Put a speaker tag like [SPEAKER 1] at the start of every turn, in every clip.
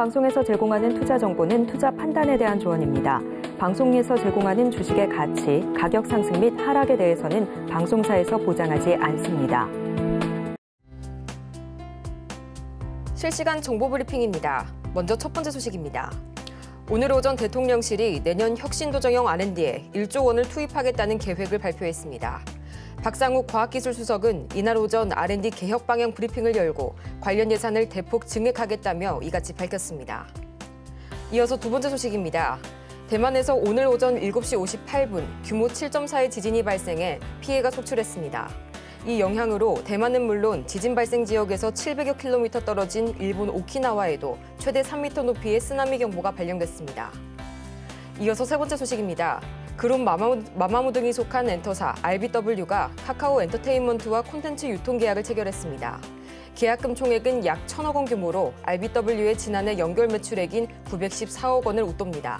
[SPEAKER 1] 방송에서 제공하는 투자 정보는 투자 판단에 대한 조언입니다. 방송에서 제공하는 주식의 가치, 가격 상승 및 하락에 대해서는 방송사에서 보장하지 않습니다. 실시간 정보 브리핑입니다. 먼저 첫 번째 소식입니다. 오늘 오전 대통령실이 내년 혁신도정형 R&D에 1조 원을 투입하겠다는 계획을 발표했습니다. 박상욱 과학기술수석은 이날 오전 R&D 개혁 방향 브리핑을 열고 관련 예산을 대폭 증액하겠다며 이같이 밝혔습니다. 이어서 두 번째 소식입니다. 대만에서 오늘 오전 7시 58분 규모 7.4의 지진이 발생해 피해가 속출했습니다. 이 영향으로 대만은 물론 지진 발생 지역에서 700여 킬로미터 떨어진 일본 오키나와에도 최대 3미터 높이의 쓰나미 경보가 발령됐습니다. 이어서 세 번째 소식입니다. 그룹 마마무, 등이 속한 엔터사 RBW가 카카오 엔터테인먼트와 콘텐츠 유통 계약을 체결했습니다. 계약금 총액은 약 1천억 원 규모로 RBW의 지난해 연결 매출액인 914억 원을 웃돕니다.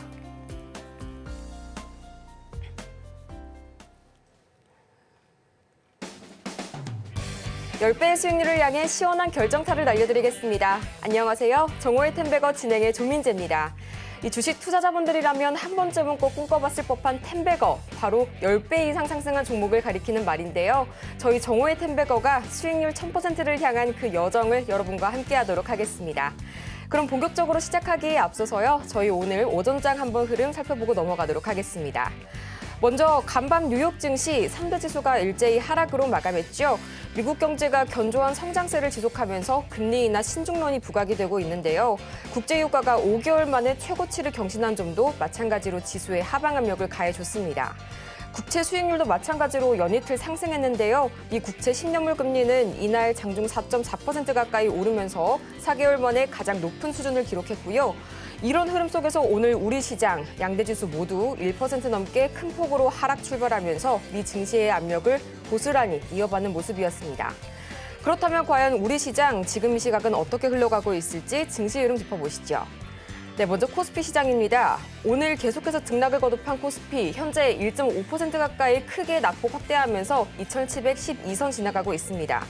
[SPEAKER 1] 열배의 수익률을 향해 시원한 결정타를 날려드리겠습니다. 안녕하세요. 정호의 텐베거 진행의 조민재입니다. 이 주식 투자자분들이라면 한 번쯤은 꼭 꿈꿔봤을 법한 텐베거, 바로 10배 이상 상승한 종목을 가리키는 말인데요. 저희 정호의 텐베거가 수익률 1000%를 향한 그 여정을 여러분과 함께하도록 하겠습니다. 그럼 본격적으로 시작하기에 앞서서요. 저희 오늘 오전장 한번 흐름 살펴보고 넘어가도록 하겠습니다. 먼저 간밤 뉴욕 증시 3대 지수가 일제히 하락으로 마감했죠. 미국 경제가 견조한 성장세를 지속하면서 금리 인하 신중론이 부각이 되고 있는데요. 국제유가가 5개월 만에 최고치를 경신한 점도 마찬가지로 지수의 하방 압력을 가해줬습니다. 국채 수익률도 마찬가지로 연이틀 상승했는데요. 이 국채 10년물 금리는 이날 장중 4.4% 가까이 오르면서 4개월 만에 가장 높은 수준을 기록했고요. 이런 흐름 속에서 오늘 우리 시장 양대 지수 모두 1% 넘게 큰 폭으로 하락 출발하면서 미 증시의 압력을 고스란히 이어받는 모습이었습니다. 그렇다면 과연 우리 시장 지금 이 시각은 어떻게 흘러가고 있을지 증시 흐름 짚어보시죠. 네, 먼저 코스피 시장입니다. 오늘 계속해서 등락을 거듭한 코스피 현재 1.5% 가까이 크게 낙폭 확대하면서 2,712선 지나가고 있습니다.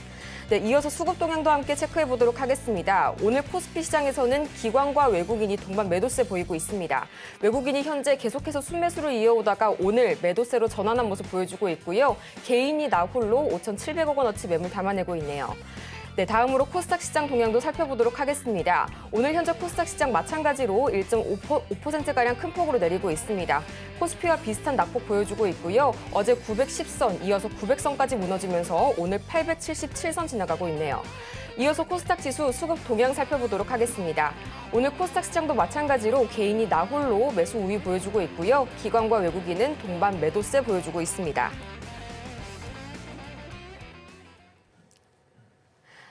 [SPEAKER 1] 네, 이어서 수급 동향도 함께 체크해 보도록 하겠습니다. 오늘 코스피 시장에서는 기관과 외국인이 동반 매도세 보이고 있습니다. 외국인이 현재 계속해서 순매수를 이어오다가 오늘 매도세로 전환한 모습 보여주고 있고요. 개인이 나홀로 5,700억 원어치 매물 담아내고 있네요. 네, 다음으로 코스닥 시장 동향도 살펴보도록 하겠습니다. 오늘 현재 코스닥 시장 마찬가지로 1.5%가량 큰 폭으로 내리고 있습니다. 코스피와 비슷한 낙폭 보여주고 있고요. 어제 910선, 이어서 900선까지 무너지면서 오늘 877선 지나가고 있네요. 이어서 코스닥 지수 수급 동향 살펴보도록 하겠습니다. 오늘 코스닥 시장도 마찬가지로 개인이 나홀로 매수 우위 보여주고 있고요. 기관과 외국인은 동반 매도세 보여주고 있습니다.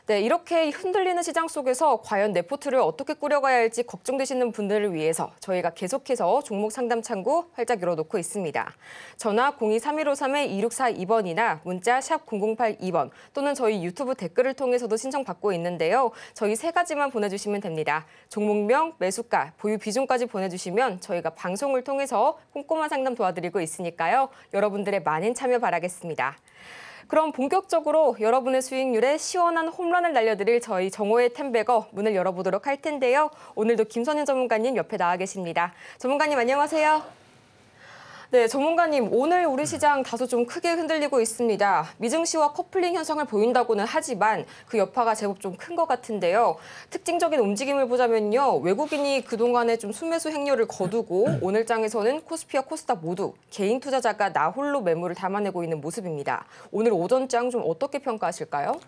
[SPEAKER 1] 네, 이렇게 흔들리는 시장 속에서 과연 네포트를 어떻게 꾸려가야 할지 걱정되시는 분들을 위해서 저희가 계속해서 종목 상담 창구 활짝 열어놓고 있습니다. 전화 023153-2642번이나 문자 샵 0082번 또는 저희 유튜브 댓글을 통해서도 신청받고 있는데요. 저희 세 가지만 보내주시면 됩니다. 종목명, 매수가, 보유 비중까지 보내주시면 저희가 방송을 통해서 꼼꼼한 상담 도와드리고 있으니까요. 여러분들의 많은 참여 바라겠습니다. 그럼 본격적으로 여러분의 수익률에 시원한 홈런을 날려드릴 저희 정호의 텐베거 문을 열어보도록 할 텐데요. 오늘도 김선현 전문가님 옆에 나와 계십니다. 전문가님 안녕하세요. 네, 전문가님 오늘 우리 네. 시장 다소 좀 크게 흔들리고 있습니다. 미증시와 커플링 현상을 보인다고는 하지만 그 여파가 제법 좀 큰 것 같은데요. 특징적인 움직임을 보자면요. 외국인이 그동안에 좀 순매수 행렬을 거두고 네. 오늘 장에서는 코스피와 코스닥 모두 개인 투자자가 나홀로 매물을 담아내고 있는 모습입니다. 오늘 오전 장 좀 어떻게 평가하실까요?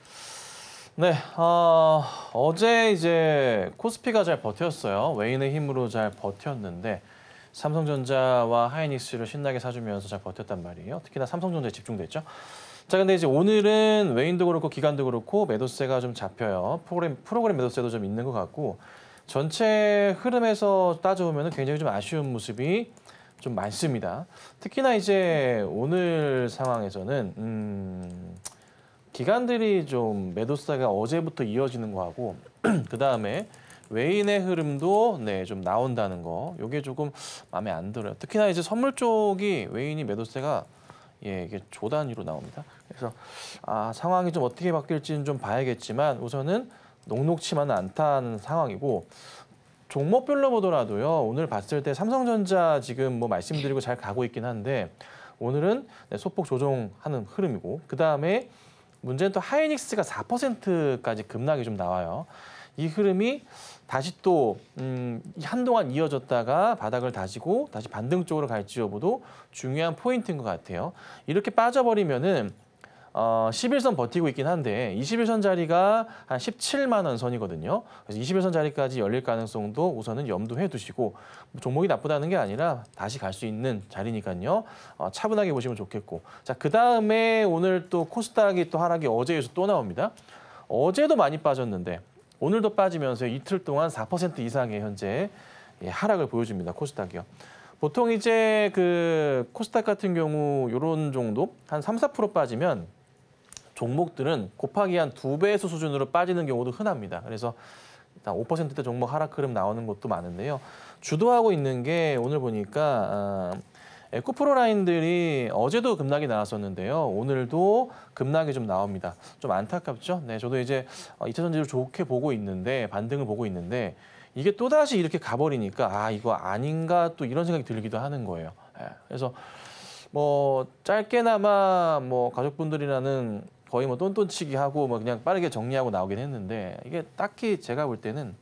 [SPEAKER 2] 네, 어, 어제 이제 코스피가 잘 버텼어요. 외인의 힘으로 잘 버텼는데 삼성전자와 하이닉스를 신나게 사주면서 잘 버텼단 말이에요. 특히나 삼성전자에 집중됐죠. 자, 근데 이제 오늘은 외인도 그렇고 기관도 그렇고 매도세가 좀 잡혀요. 프로그램, 프로그램 매도세도 좀 있는 것 같고 전체 흐름에서 따져보면 굉장히 좀 아쉬운 모습이 좀 많습니다. 특히나 이제 오늘 상황에서는 음, 기관들이 좀 매도세가 어제부터 이어지는 거하고 그 다음에 외인의 흐름도 네, 좀 나온다는 거. 요게 조금 마음에 안 들어요. 특히나 이제 선물 쪽이 외인이 매도세가 예, 이게 조 단위로 나옵니다. 그래서 아, 상황이 좀 어떻게 바뀔지는 좀 봐야겠지만 우선은 녹록치만은 않다는 상황이고 종목별로 보더라도요. 오늘 봤을 때 삼성전자 지금 뭐 말씀드리고 잘 가고 있긴 한데 오늘은 네, 소폭 조정하는 흐름이고 그다음에 문제는 또 하이닉스가 4%까지 급락이 좀 나와요. 이 흐름이 다시 또 음, 한동안 이어졌다가 바닥을 다지고 다시 반등 쪽으로 갈지 여부도 중요한 포인트인 것 같아요. 이렇게 빠져버리면은 어, 11선 버티고 있긴 한데 21선 자리가 한 17만 원 선이거든요. 그래서 21선 자리까지 열릴 가능성도 우선은 염두해 두시고 종목이 나쁘다는 게 아니라 다시 갈 수 있는 자리니까요. 어, 차분하게 보시면 좋겠고 자 그다음에 오늘 또 코스닥이 또 하락이 어제에서 또 나옵니다. 어제도 많이 빠졌는데 오늘도 빠지면서 이틀 동안 4% 이상의 현재 예, 하락을 보여줍니다. 코스닥이요. 보통 이제 그 코스닥 같은 경우 이런 정도 한 3, 4% 빠지면 종목들은 곱하기 한 두 배수 수준으로 빠지는 경우도 흔합니다. 그래서 일단 5%대 종목 하락 흐름 나오는 것도 많은데요. 주도하고 있는 게 오늘 보니까 어, 에코프로 예, 라인들이 어제도 급락이 나왔었는데요. 오늘도 급락이 좀 나옵니다. 좀 안타깝죠? 네, 저도 이제 2차 어, 전지를 좋게 보고 있는데 반등을 보고 있는데 이게 또다시 이렇게 가버리니까 아 이거 아닌가 또 이런 생각이 들기도 하는 거예요. 네, 그래서 뭐 짧게나마 뭐 가족분들이라는 거의 뭐 똔똔치기 하고 뭐 그냥 빠르게 정리하고 나오긴 했는데 이게 딱히 제가 볼 때는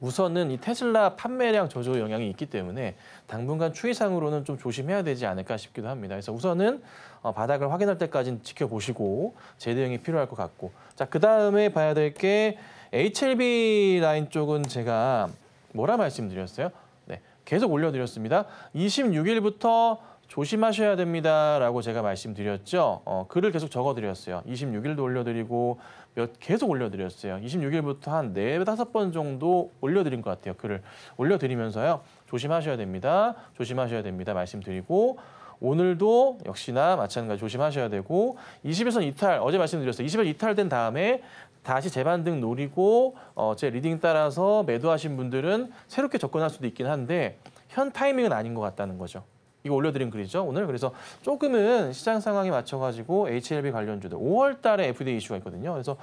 [SPEAKER 2] 우선은 이 테슬라 판매량 저조 영향이 있기 때문에 당분간 추이상으로는 좀 조심해야 되지 않을까 싶기도 합니다. 그래서 우선은 어, 바닥을 확인할 때까지는 지켜보시고 재대응이 필요할 것 같고 자그 다음에 봐야 될 게 HLB 라인 쪽은 제가 뭐라 말씀드렸어요? 네, 계속 올려드렸습니다. 26일부터 조심하셔야 됩니다라고 제가 말씀드렸죠. 어, 글을 계속 적어드렸어요. 26일도 올려드리고 몇 계속 올려드렸어요. 26일부터 한 4, 5번 정도 올려드린 것 같아요. 글을 올려드리면서요. 조심하셔야 됩니다. 조심하셔야 됩니다. 말씀드리고 오늘도 역시나 마찬가지 조심하셔야 되고 20일선 이탈 어제 말씀드렸어요. 20일 이탈된 다음에 다시 재반등 노리고 어, 제 리딩 따라서 매도하신 분들은 새롭게 접근할 수도 있긴 한데 현 타이밍은 아닌 것 같다는 거죠. 이거 올려드린 글이죠 오늘 그래서 조금은 시장 상황에 맞춰가지고 HLB 관련주들 5월 달에 FDA 이슈가 있거든요 그래서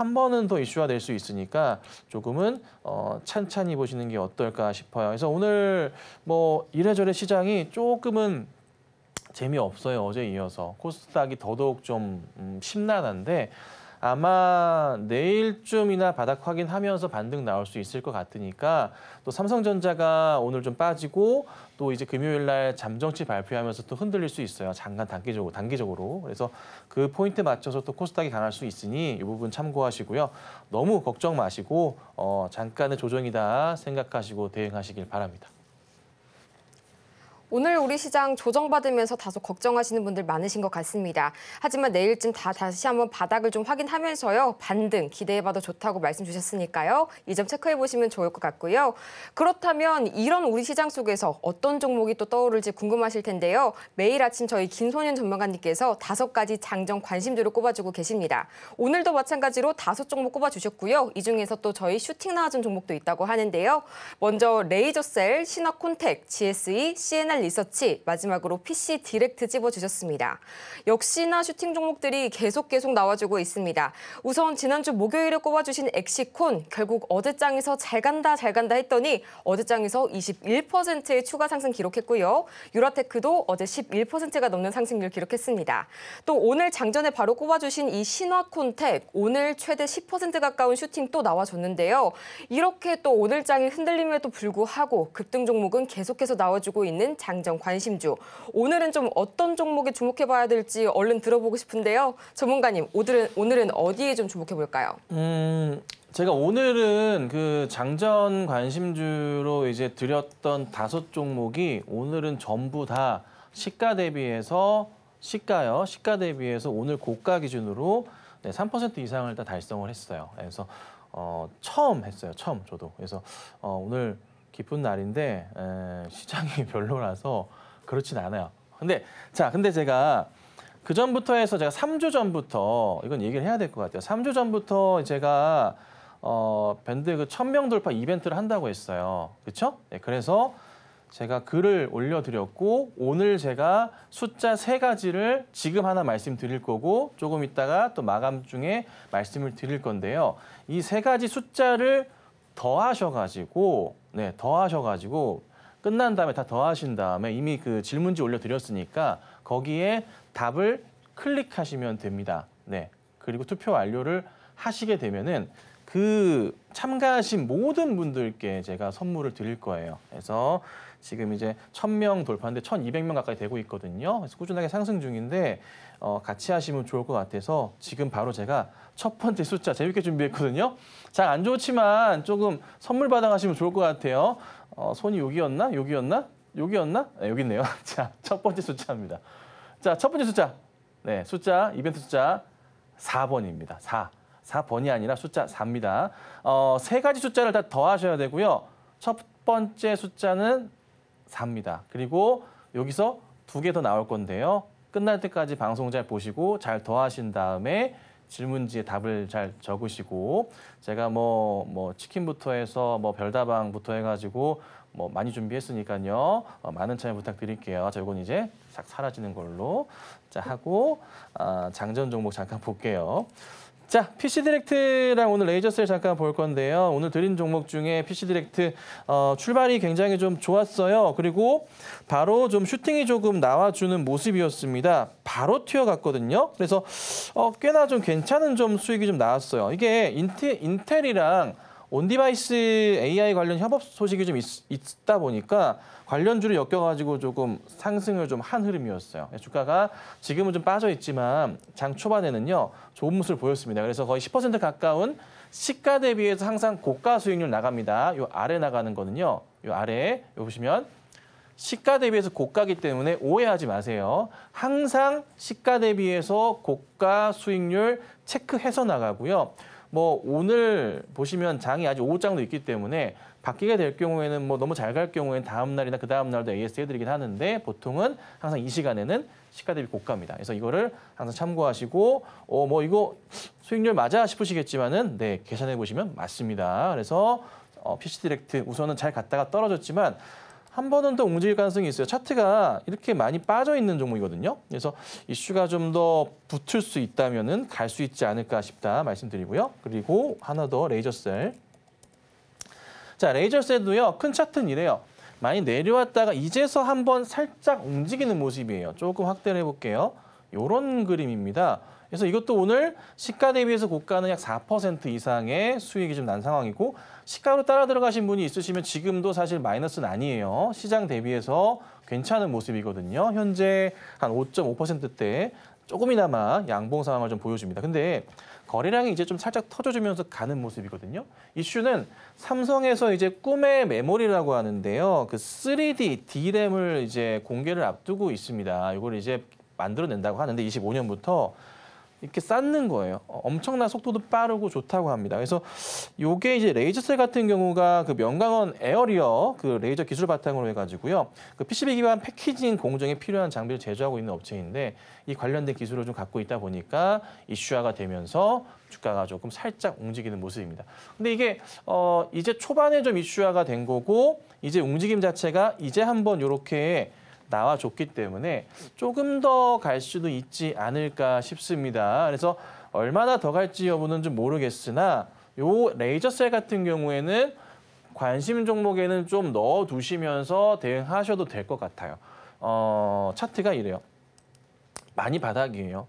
[SPEAKER 2] 한 번은 더 이슈화 될 수 있으니까 조금은 어, 찬찬히 보시는 게 어떨까 싶어요 그래서 오늘 뭐 이래저래 시장이 조금은 재미없어요 어제 이어서 코스닥이 더더욱 좀 음, 심란한데 아마 내일쯤이나 바닥 확인하면서 반등 나올 수 있을 것 같으니까 또 삼성전자가 오늘 좀 빠지고 또 이제 금요일 날 잠정치 발표하면서 또 흔들릴 수 있어요. 잠깐 단기적으로 단기적으로. 그래서 그 포인트 맞춰서 또 코스닥이 강할 수 있으니 이 부분 참고하시고요. 너무 걱정 마시고 어, 잠깐의 조정이다 생각하시고 대응하시길 바랍니다.
[SPEAKER 1] 오늘 우리 시장 조정받으면서 다소 걱정하시는 분들 많으신 것 같습니다. 하지만 내일쯤 다 다시 한번 바닥을 좀 확인하면서요. 반등 기대해봐도 좋다고 말씀 주셨으니까요. 이 점 체크해보시면 좋을 것 같고요. 그렇다면 이런 우리 시장 속에서 어떤 종목이 또 떠오를지 궁금하실 텐데요. 매일 아침 저희 김소년 전문가님께서 다섯 가지 장정 관심주를 꼽아주고 계십니다. 오늘도 마찬가지로 다섯 종목 꼽아주셨고요. 이 중에서 또 저희 슈팅 나와준 종목도 있다고 하는데요. 먼저 레이저셀, 신화콘텍, GSE, CNR PCR 리서치, 마지막으로 PC 디렉트 집어주셨습니다. 역시나 슈팅 종목들이 계속 계속 나와주고 있습니다. 우선 지난주 목요일에 꼽아주신 엑시콘, 결국 어제장에서 잘 간다, 잘 간다 했더니 어제장에서 21%의 추가 상승 기록했고요. 유라테크도 어제 11%가 넘는 상승률 기록했습니다. 또 오늘 장전에 바로 꼽아주신 이신화콘택 오늘 최대 10% 가까운 슈팅 또 나와줬는데요. 이렇게 또 오늘 장이 흔들림에도 불구하고 급등 종목은 계속해서 나와주고 있는 장정 관심주. 오늘은 좀 어떤 종목에 주목해봐야 될지 얼른 들어보고 싶은데요. 전문가님, 오늘은, 오늘은 어디에 좀 주목해볼까요?
[SPEAKER 2] 음, 제가 오늘은 그 장전 관심주로 이제 드렸던 다섯 종목이 오늘은 전부 다 시가 대비해서 시가요. 시가 대비해서 오늘 고가 기준으로 네, 3% 이상을 다 달성을 했어요. 그래서 어, 처음 했어요. 처음 저도. 그래서 어, 오늘 기쁜 날인데 에, 시장이 별로라서 그렇진 않아요. 근데 자, 근데 제가 그 전부터 해서 제가 3주 전부터 이건 얘기를 해야 될 것 같아요. 3주 전부터 제가 어, 밴드 그 천명 돌파 이벤트를 한다고 했어요. 그렇죠? 네, 그래서 제가 글을 올려드렸고 오늘 제가 숫자 세 가지를 지금 하나 말씀드릴 거고 조금 있다가 또 마감 중에 말씀을 드릴 건데요. 이 세 가지 숫자를 더하셔가지고 네, 더 하셔가지고 끝난 다음에 다 더 하신 다음에 이미 그 질문지 올려드렸으니까 거기에 답을 클릭하시면 됩니다. 네, 그리고 투표 완료를 하시게 되면은 그 참가하신 모든 분들께 제가 선물을 드릴 거예요. 그래서 지금 이제 천 명 돌파인데 천이백 명 가까이 되고 있거든요. 그래서 꾸준하게 상승 중인데 어, 같이 하시면 좋을 것 같아서 지금 바로 제가 첫 번째 숫자 재밌게 준비했거든요. 잘 안 좋지만 조금 선물 받아가시면 좋을 것 같아요. 어, 손이 여기였나? 여기였나? 여기였나? 네, 여기 있네요. 자, 첫 번째 숫자입니다. 자, 첫 번째 숫자. 네, 숫자, 이벤트 숫자 4번입니다. 4. 4번이 아니라 숫자 4입니다. 어, 세 가지 숫자를 다 더하셔야 되고요. 첫 번째 숫자는 4입니다. 그리고 여기서 두 개 더 나올 건데요. 끝날 때까지 방송 잘 보시고 잘 더하신 다음에 질문지에 답을 잘 적으시고 제가 뭐뭐 뭐 치킨부터 해서 뭐 별다방부터 해가지고 뭐 많이 준비했으니까요. 어, 많은 참여 부탁드릴게요. 자, 이건 이제 싹 사라지는 걸로 자 하고 아, 장전 종목 잠깐 볼게요. 자, PC 디렉트랑 오늘 레이저스를 잠깐 볼 건데요. 오늘 드린 종목 중에 PC 디렉트 어, 출발이 굉장히 좀 좋았어요. 그리고 바로 좀 슈팅이 조금 나와주는 모습이었습니다. 바로 튀어갔거든요. 그래서 어, 꽤나 좀 괜찮은 좀 수익이 좀 나왔어요. 이게 인테, 인텔이랑 온디바이스 AI 관련 협업 소식이 좀 있, 다 보니까 관련주를 엮여가지고 조금 상승을 좀 한 흐름이었어요. 예, 주가가 지금은 좀 빠져 있지만 장 초반에는요 좋은 모습을 보였습니다. 그래서 거의 10% 가까운 시가 대비해서 항상 고가 수익률 나갑니다. 요 아래 나가는 거는요 요 아래 요 보시면 시가 대비해서 고가기 때문에 오해하지 마세요. 항상 시가 대비해서 고가 수익률 체크해서 나가고요. 뭐 오늘 보시면 장이 아직 5장도 있기 때문에 바뀌게 될 경우에는 뭐 너무 잘 갈 경우에는 다음 날이나 그 다음 날도 AS 해드리긴 하는데 보통은 항상 이 시간에는 시가 대비 고가입니다. 그래서 이거를 항상 참고하시고 어 뭐 이거 수익률 맞아 싶으시겠지만은 네 계산해 보시면 맞습니다. 그래서 어, PC 디렉트 우선은 잘 갔다가 떨어졌지만 한 번은 더 움직일 가능성이 있어요. 차트가 이렇게 많이 빠져 있는 종목이거든요. 그래서 이슈가 좀 더 붙을 수 있다면은 갈 수 있지 않을까 싶다 말씀드리고요. 그리고 하나 더 레이저셀. 자, 레이저셀도요. 큰 차트는 이래요. 많이 내려왔다가 이제서 한 번 살짝 움직이는 모습이에요. 조금 확대를 해볼게요. 요런 그림입니다. 그래서 이것도 오늘 시가 대비해서 고가는 약 4% 이상의 수익이 좀 난 상황이고 시가로 따라 들어가신 분이 있으시면 지금도 사실 마이너스는 아니에요. 시장 대비해서 괜찮은 모습이거든요. 현재 한 5.5%대 조금이나마 양봉 상황을 좀 보여줍니다. 근데 거래량이 이제 좀 살짝 터져주면서 가는 모습이거든요. 이슈는 삼성에서 이제 꿈의 메모리라고 하는데요. 그 3D D램을 이제 공개를 앞두고 있습니다. 이걸 이제 만들어낸다고 하는데 25년부터 이렇게 쌓는 거예요. 어, 엄청난 속도도 빠르고 좋다고 합니다. 그래서 요게 이제 레이저셀 같은 경우가 그 명강원 에어리어 그 레이저 기술 바탕으로 해가지고요. 그 PCB 기반 패키징 공정에 필요한 장비를 제조하고 있는 업체인데 이 관련된 기술을 좀 갖고 있다 보니까 이슈화가 되면서 주가가 조금 살짝 움직이는 모습입니다. 근데 이게 어 이제 초반에 좀 이슈화가 된 거고 이제 움직임 자체가 이제 한번 이렇게 나와줬기 때문에 조금 더 갈 수도 있지 않을까 싶습니다. 그래서 얼마나 더 갈지 여부는 좀 모르겠으나 요 레이저셀 같은 경우에는 관심 종목에는 좀 넣어두시면서 대응하셔도 될 것 같아요. 어, 차트가 이래요. 많이 바닥이에요.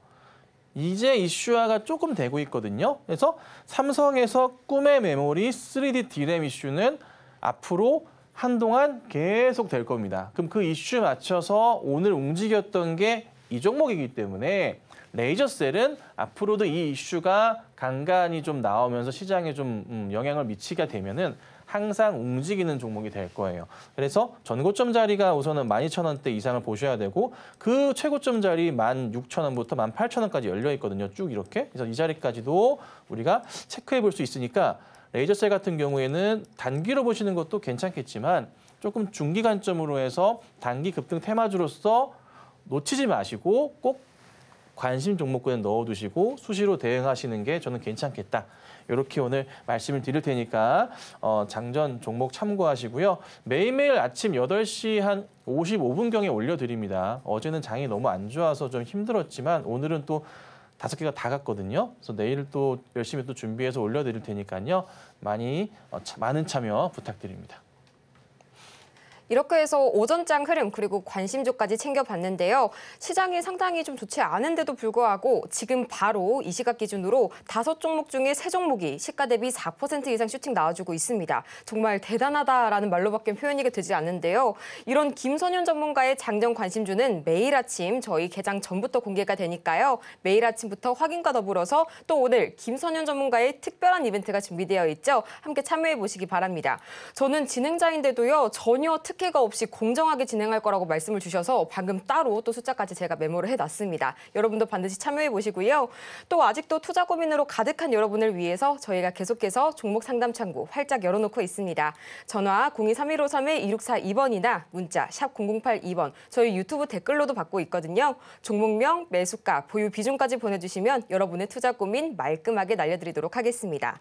[SPEAKER 2] 이제 이슈화가 조금 되고 있거든요. 그래서 삼성에서 꿈의 메모리 3D 디램 이슈는 앞으로 한동안 계속 될 겁니다. 그럼 그 이슈 에 맞춰서 오늘 움직였던 게 이 종목이기 때문에 레이저셀은 앞으로도 이 이슈가 간간히 좀 나오면서 시장에 좀 음, 영향을 미치게 되면은 항상 움직이는 종목이 될 거예요. 그래서 전고점 자리가 우선은 12,000원대 이상을 보셔야 되고 그 최고점 자리 16,000원부터 18,000원까지 열려 있거든요. 쭉 이렇게. 그래서 이 자리까지도 우리가 체크해 볼 수 있으니까 레이저셀 같은 경우에는 단기로 보시는 것도 괜찮겠지만 조금 중기 관점으로 해서 단기 급등 테마주로서 놓치지 마시고 꼭 관심 종목권에 넣어두시고 수시로 대응하시는 게 저는 괜찮겠다. 이렇게 오늘 말씀을 드릴 테니까 어, 장전 종목 참고하시고요. 매일매일 아침 8시 한 55분경에 올려드립니다. 어제는 장이 너무 안 좋아서 좀 힘들었지만 오늘은 또 다섯 개가 다 갔거든요. 그래서 내일 또 열심히 또 준비해서 올려드릴 테니까요. 많이 어, 차, 많은 참여 부탁드립니다.
[SPEAKER 1] 이렇게 해서 오전장 흐름 그리고 관심주까지 챙겨봤는데요. 시장이 상당히 좀 좋지 않은데도 불구하고 지금 바로 이 시각 기준으로 다섯 종목 중에 세 종목이 시가 대비 4% 이상 슈팅 나와주고 있습니다. 정말 대단하다라는 말로밖에 표현이 되지 않는데요. 이런 김선현 전문가의 장정 관심주는 매일 아침 저희 개장 전부터 공개가 되니까요. 매일 아침부터 확인과 더불어서 또 오늘 김선현 전문가의 특별한 이벤트가 준비되어 있죠. 함께 참여해 보시기 바랍니다. 저는 진행자인데도요. 전혀 특 특혜가 없이 공정하게 진행할 거라고 말씀을 주셔서 방금 따로 또 숫자까지 제가 메모를 해놨습니다. 여러분도 반드시 참여해 보시고요. 또 아직도 투자 고민으로 가득한 여러분을 위해서 저희가 계속해서 종목 상담 창구 활짝 열어놓고 있습니다. 전화 023-1553-2642번이나 문자 샵 0082번 저희 유튜브 댓글로도 받고 있거든요. 종목명, 매수가, 보유 비중까지 보내주시면 여러분의 투자 고민 말끔하게 날려드리도록 하겠습니다.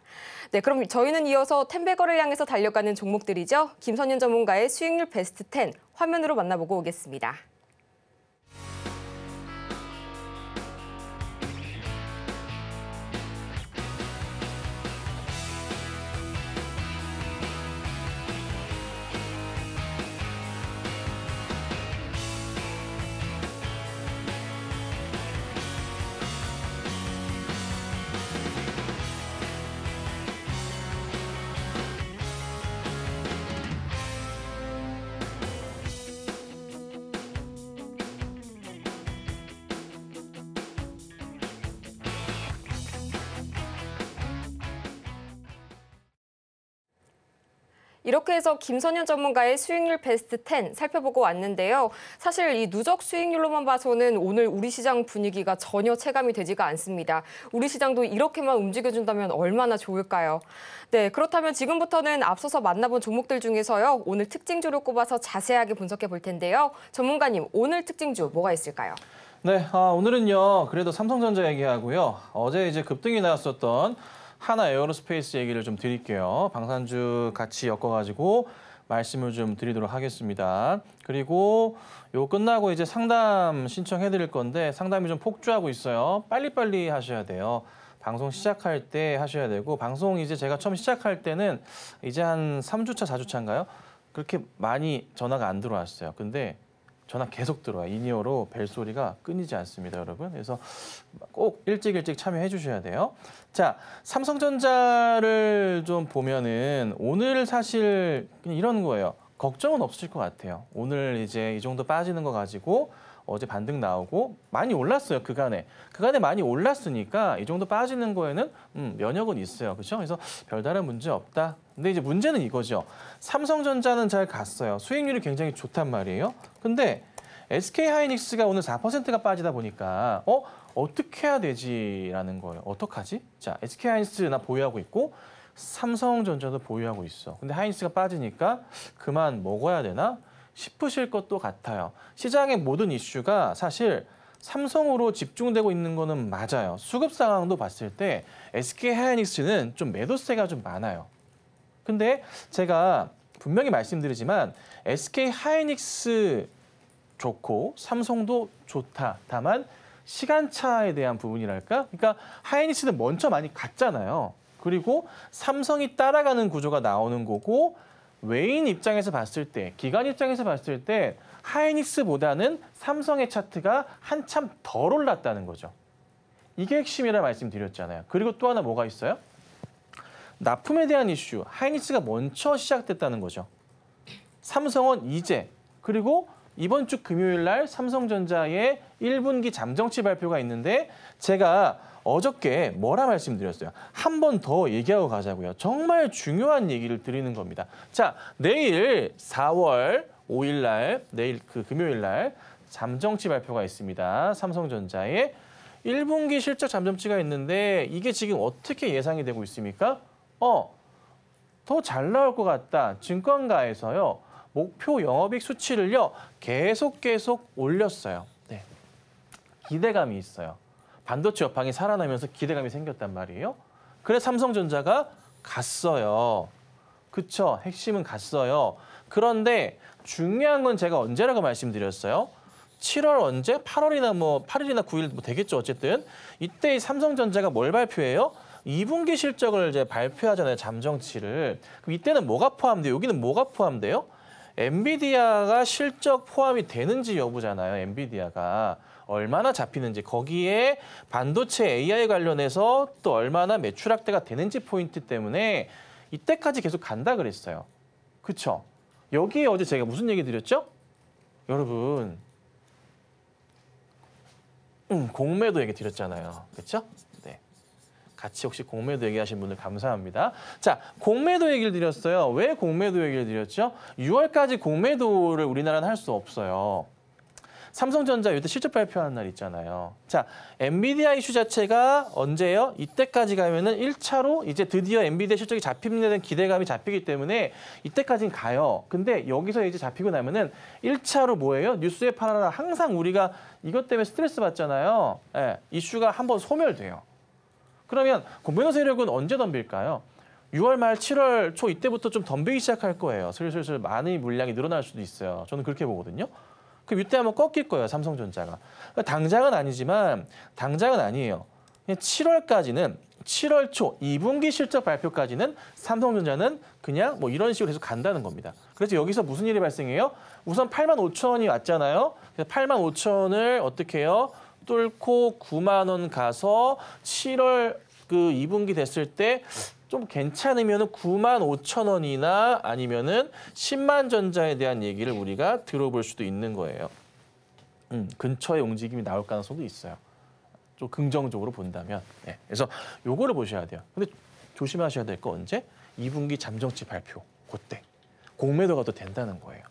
[SPEAKER 1] 네, 그럼 저희는 이어서 텐베거를 향해서 달려가는 종목들이죠. 김선윤 전문가의 수익률 베스트 10 화면으로 만나보고 오겠습니다. 이렇게 해서 김선현 전문가의 수익률 베스트 10 살펴보고 왔는데요. 사실 이 누적 수익률로만 봐서는 오늘 우리 시장 분위기가 전혀 체감이 되지가 않습니다. 우리 시장도 이렇게만 움직여준다면 얼마나 좋을까요? 네, 그렇다면 지금부터는 앞서서 만나본 종목들 중에서요. 오늘 특징주를 꼽아서 자세하게 분석해 볼 텐데요. 전문가님, 오늘 특징주 뭐가 있을까요?
[SPEAKER 2] 네, 아, 오늘은요. 그래도 삼성전자 얘기하고요. 어제 이제 급등이 나왔었던 하나 에어로스페이스 얘기를 좀 드릴게요. 방산주 같이 엮어가지고 말씀을 좀 드리도록 하겠습니다. 그리고 요 끝나고 이제 상담 신청해 드릴 건데 상담이 좀 폭주하고 있어요. 빨리빨리 하셔야 돼요. 방송 시작할 때 하셔야 되고 방송 이제 제가 처음 시작할 때는 이제 한3주차4주차인가요 그렇게 많이 전화가 안 들어왔어요. 근데 전화 계속 들어와요. 인이어로 벨 소리가 끊이지 않습니다, 여러분. 그래서 꼭 일찍 일찍 참여해 주셔야 돼요. 자, 삼성전자를 좀 보면은 오늘 사실 이런 거예요. 걱정은 없을 것 같아요. 오늘 이제 이 정도 빠지는 거 가지고 어제 반등 나오고 많이 올랐어요 그간에 그간에 많이 올랐으니까 이 정도 빠지는 거에는 음, 면역은 있어요 그렇죠 그래서 별다른 문제 없다 근데 이제 문제는 이거죠 삼성전자는 잘 갔어요 수익률이 굉장히 좋단 말이에요 근데 SK 하이닉스가 오늘 4%가 빠지다 보니까 어 어떻게 해야 되지라는 거예요 어떡하지 자 SK 하이닉스 나 보유하고 있고 삼성전자도 보유하고 있어 근데 하이닉스가 빠지니까 그만 먹어야 되나 싶으실 것도 같아요. 시장의 모든 이슈가 사실 삼성으로 집중되고 있는 거는 맞아요. 수급 상황도 봤을 때 SK 하이닉스는 좀 매도세가 좀 많아요. 근데 제가 분명히 말씀드리지만 SK 하이닉스 좋고 삼성도 좋다. 다만 시간차에 대한 부분이랄까? 그러니까 하이닉스는 먼저 많이 갔잖아요. 그리고 삼성이 따라가는 구조가 나오는 거고 외인 입장에서 봤을 때, 기관 입장에서 봤을 때 하이닉스보다는 삼성의 차트가 한참 덜 올랐다는 거죠. 이게 핵심이라 말씀드렸잖아요. 그리고 또 하나 뭐가 있어요? 납품에 대한 이슈, 하이닉스가 먼저 시작됐다는 거죠. 삼성은 이제, 그리고 이번 주 금요일 날 삼성전자의 1분기 잠정치 발표가 있는데 제가 어저께 뭐라 말씀드렸어요? 한 번 더 얘기하고 가자고요. 정말 중요한 얘기를 드리는 겁니다. 자, 내일 4월 5일 날, 내일 그 금요일 날 잠정치 발표가 있습니다. 삼성전자의 1분기 실적 잠정치가 있는데 이게 지금 어떻게 예상이 되고 있습니까? 어, 더 잘 나올 것 같다. 증권가에서요. 목표 영업익 수치를요. 계속 계속 올렸어요. 네. 기대감이 있어요. 반도체 업황이 살아나면서 기대감이 생겼단 말이에요. 그래 삼성전자가 갔어요. 그쵸? 핵심은 갔어요. 그런데 중요한 건 제가 언제라고 말씀드렸어요? 7월 언제? 8월이나 뭐 8일이나 9일 뭐 되겠죠. 어쨌든 이때 삼성전자가 뭘 발표해요? 2분기 실적을 이제 발표하잖아요. 잠정치를. 그럼 이때는 뭐가 포함돼요? 여기는 뭐가 포함돼요? 엔비디아가 실적 포함이 되는지 여부잖아요. 엔비디아가. 얼마나 잡히는지 거기에 반도체 AI 관련해서 또 얼마나 매출 확대가 되는지 포인트 때문에 이때까지 계속 간다 그랬어요. 그렇죠? 여기에 어제 제가 무슨 얘기 드렸죠? 여러분 음, 공매도 얘기 드렸잖아요. 그렇죠? 네. 같이 혹시 공매도 얘기하신 분들 감사합니다. 자, 공매도 얘기를 드렸어요. 왜 공매도 얘기를 드렸죠? 6월까지 공매도를 우리나라는 할 수 없어요. 삼성전자 요때 실적 발표하는 날 있잖아요. 자, 엔비디아 이슈 자체가 언제요? 이때까지 가면은 1차로 이제 드디어 엔비디아 실적이 잡히는 기대감이 잡히기 때문에 이때까지는 가요. 근데 여기서 이제 잡히고 나면은 1차로 뭐예요? 뉴스에 팔아라. 항상 우리가 이것 때문에 스트레스 받잖아요. 예, 이슈가 한 번 소멸돼요. 그러면 공매도 세력은 언제 덤빌까요? 6월 말 7월 초 이때부터 좀 덤비기 시작할 거예요. 슬슬슬 많은 물량이 늘어날 수도 있어요. 저는 그렇게 보거든요. 그 윗대 한번 꺾일 거예요. 삼성전자가. 그러니까 당장은 아니지만 당장은 아니에요. 7월까지는 7월 초 2분기 실적 발표까지는 삼성전자는 그냥 뭐 이런 식으로 계속 간다는 겁니다. 그래서 여기서 무슨 일이 발생해요? 우선 8만 5천 이 왔잖아요. 그래서 8만 5천 을 어떻게 해요? 뚫고 9만 원 가서 7월 그 2분기 됐을 때좀 괜찮으면 9만 5천 원이나 아니면은 10만 전자에 대한 얘기를 우리가 들어볼 수도 있는 거예요. 음, 근처의 움직임이 나올 가능성도 있어요. 좀 긍정적으로 본다면. 네. 그래서 요거를 보셔야 돼요. 근데 조심하셔야 될 거 언제? 2분기 잠정치 발표. 그때. 공매도가 또 된다는 거예요.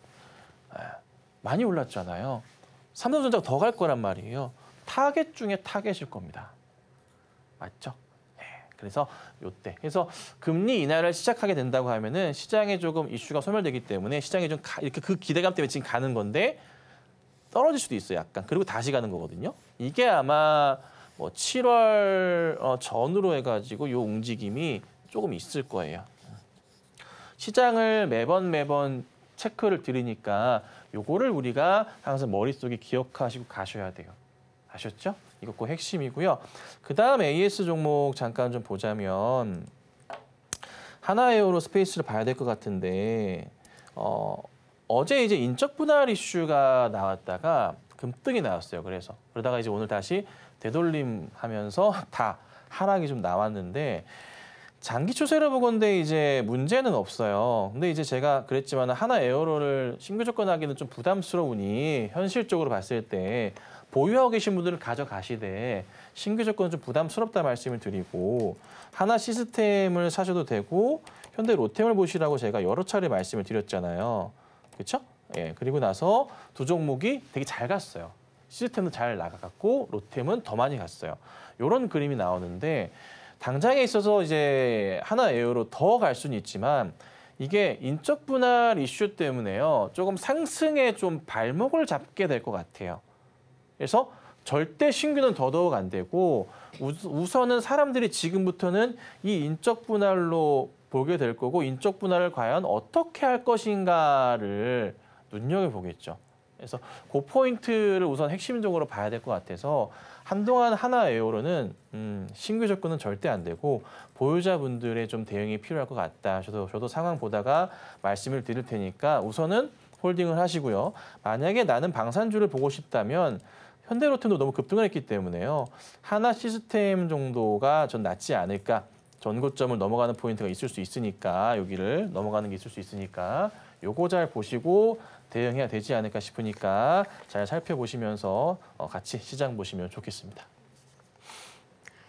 [SPEAKER 2] 아, 많이 올랐잖아요. 삼성전자가 더갈 거란 말이에요. 타겟 중에 타겟일 겁니다. 맞죠? 그래서 요때 그래서 금리 인하를 시작하게 된다고 하면은 시장에 조금 이슈가 소멸되기 때문에 시장에좀 가, 이렇게 그 기대감 때문에 지금 가는 건데 떨어질 수도 있어요 약간 그리고 다시 가는 거거든요 이게 아마 뭐 7월 어, 전으로 해가지고 요 움직임이 조금 있을 거예요 시장을 매번 매번 체크를 드리니까 요거를 우리가 항상 머릿속에 기억하시고 가셔야 돼요. 아셨죠? 이것 꼭 핵심이고요. 그 다음 AS 종목 잠깐 좀 보자면 하나에어로 스페이스를 봐야 될 것 같은데 어, 어제 이제 인적 분할 이슈가 나왔다가 금등이 나왔어요. 그래서 그러다가 이제 오늘 다시 되돌림 하면서 다 하락이 좀 나왔는데 장기 추세로 보건데 이제 문제는 없어요. 근데 이제 제가 그랬지만 하나 에어로를 신규 접근하기는 좀 부담스러우니 현실적으로 봤을 때 보유하고 계신 분들을 가져가시되 신규 조건은 좀 부담스럽다 말씀을 드리고 하나 시스템을 사셔도 되고 현대 로템을 보시라고 제가 여러 차례 말씀을 드렸잖아요. 그렇죠? 예, 그리고 나서 두 종목이 되게 잘 갔어요. 시스템도 잘 나가갔고 로템은 더 많이 갔어요. 이런 그림이 나오는데 당장에 있어서 이제 하나 에어로 더 갈 수는 있지만 이게 인적 분할 이슈 때문에요. 조금 상승에 좀 발목을 잡게 될 것 같아요. 그래서 절대 신규는 더더욱 안 되고 우선은 사람들이 지금부터는 이 인적 분할로 보게 될 거고 인적 분할을 과연 어떻게 할 것인가를 눈여겨보겠죠. 그래서 그 포인트를 우선 핵심적으로 봐야 될 것 같아서 한동안 하나 에어로는 음, 신규 접근은 절대 안 되고 보유자분들의 좀 대응이 필요할 것 같다. 저도 저도 상황 보다가 말씀을 드릴 테니까 우선은 홀딩을 하시고요. 만약에 나는 방산주를 보고 싶다면 현대로템도 너무 급등했기 때문에요. 하나 시스템 정도가 전 낫지 않을까. 전고점을 넘어가는 포인트가 있을 수 있으니까 여기를 넘어가는 게 있을 수 있으니까 요거 잘 보시고 대응해야 되지 않을까 싶으니까 잘 살펴보시면서 어, 같이 시장 보시면 좋겠습니다.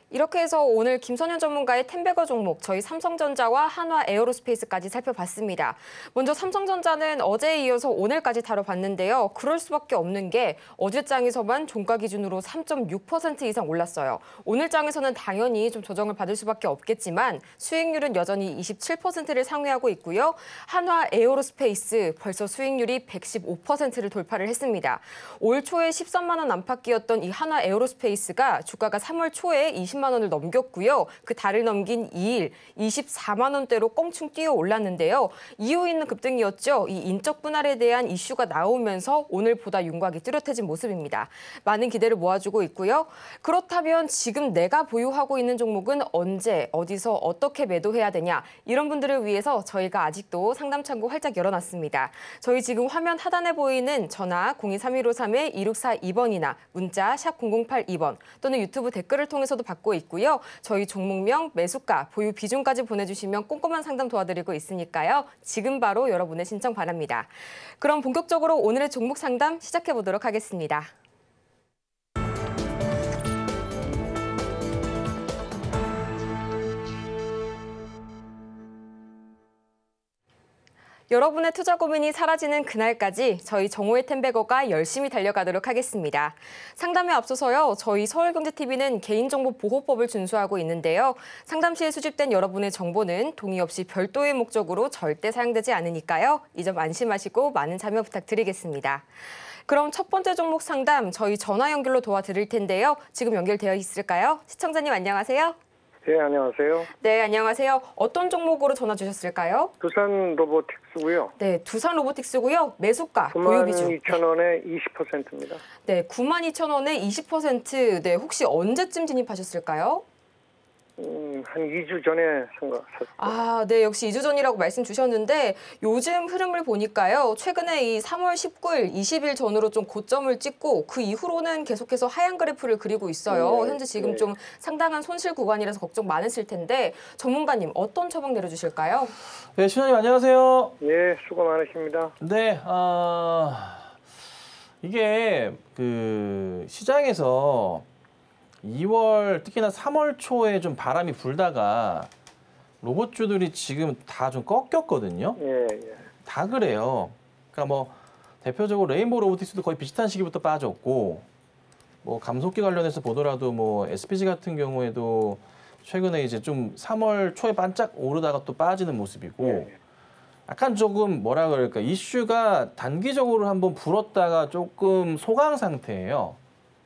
[SPEAKER 1] 이렇게 해서 오늘 김선현 전문가의 텐베거 종목 저희 삼성전자와 한화 에어로스페이스까지 살펴봤습니다. 먼저 삼성전자는 어제에 이어서 오늘까지 다뤄봤는데요. 그럴 수밖에 없는 게 어제 장에서만 종가 기준으로 3.6% 이상 올랐어요. 오늘 장에서는 당연히 좀 조정을 받을 수밖에 없겠지만 수익률은 여전히 27%를 상회하고 있고요. 한화 에어로스페이스 벌써 수익률이 115%를 돌파를 했습니다. 올 초에 13만 원 안팎이었던 이 한화 에어로스페이스가 주가가 3월 초에 20 40만 원을 넘겼고요. 그 달을 넘긴 2일 24만 원대로 껑충 뛰어 올랐는데요. 이유 있는 급등이었죠. 이 인적 분할에 대한 이슈가 나오면서 오늘보다 윤곽이 뚜렷해진 모습입니다. 많은 기대를 모아주고 있고요. 그렇다면 지금 내가 보유하고 있는 종목은 언제 어디서 어떻게 매도해야 되냐 이런 분들을 위해서 저희가 아직도 상담 창구 활짝 열어놨습니다. 저희 지금 화면 하단에 보이는 전화 023153-2642번이나 문자 샵 0082번 또는 유튜브 댓글을 통해서도 받고 받고 있고요. 저희 종목명, 매수가, 보유 비중까지 보내주시면 꼼꼼한 상담 도와드리고 있으니까요. 지금 바로 여러분의 신청 바랍니다. 그럼 본격적으로 오늘의 종목 상담 시작해 보도록 하겠습니다. 여러분의 투자 고민이 사라지는 그날까지 저희 정호의 텐베거가 열심히 달려가도록 하겠습니다. 상담에 앞서서요, 저희 서울경제TV는 개인정보보호법을 준수하고 있는데요. 상담 시에 수집된 여러분의 정보는 동의 없이 별도의 목적으로 절대 사용되지 않으니까요. 이 점 안심하시고 많은 참여 부탁드리겠습니다. 그럼 첫 번째 종목 상담 저희 전화 연결로 도와드릴 텐데요. 지금 연결되어 있을까요? 시청자님 안녕하세요. 네, 안녕하세요. 네, 안녕하세요. 어떤 종목으로 전화 주셨을까요? 두산 로보틱스고요. 네, 두산 로보틱스고요. 매수가 보유비중 92,000원에 20%입니다. 네, 92,000원에 20%. 네, 혹시 언제쯤 진입하셨을까요? 음, 한 2주 전에 생각했어요. 아, 네. 역시 2주 전이라고 말씀 주셨는데 요즘 흐름을 보니까요. 최근에 이 3월 19일, 20일 전으로 좀 고점을 찍고 그 이후로는 계속해서 하향 그래프를 그리고 있어요. 네, 현재 지금 네. 좀 상당한 손실 구간이라서 걱정 많으실 텐데 전문가님 어떤 처방 내려주실까요?
[SPEAKER 2] 네, 신원님 안녕하세요. 예, 수고 많으십니다. 네, 아... 이게 그 시장에서 2월 특히나 3월 초에 좀 바람이 불다가 로봇주들이 지금 다 좀 꺾였거든요. 예, 예. 다 그래요. 그러니까 뭐 대표적으로 레인보우 로보틱스도 거의 비슷한 시기부터 빠졌고 뭐 감속기 관련해서 보더라도 뭐 SPG 같은 경우에도 최근에 이제 좀 3월 초에 반짝 오르다가 또 빠지는 모습이고 예. 약간 조금 뭐라 그럴까 이슈가 단기적으로 한번 불었다가 조금 소강 상태예요.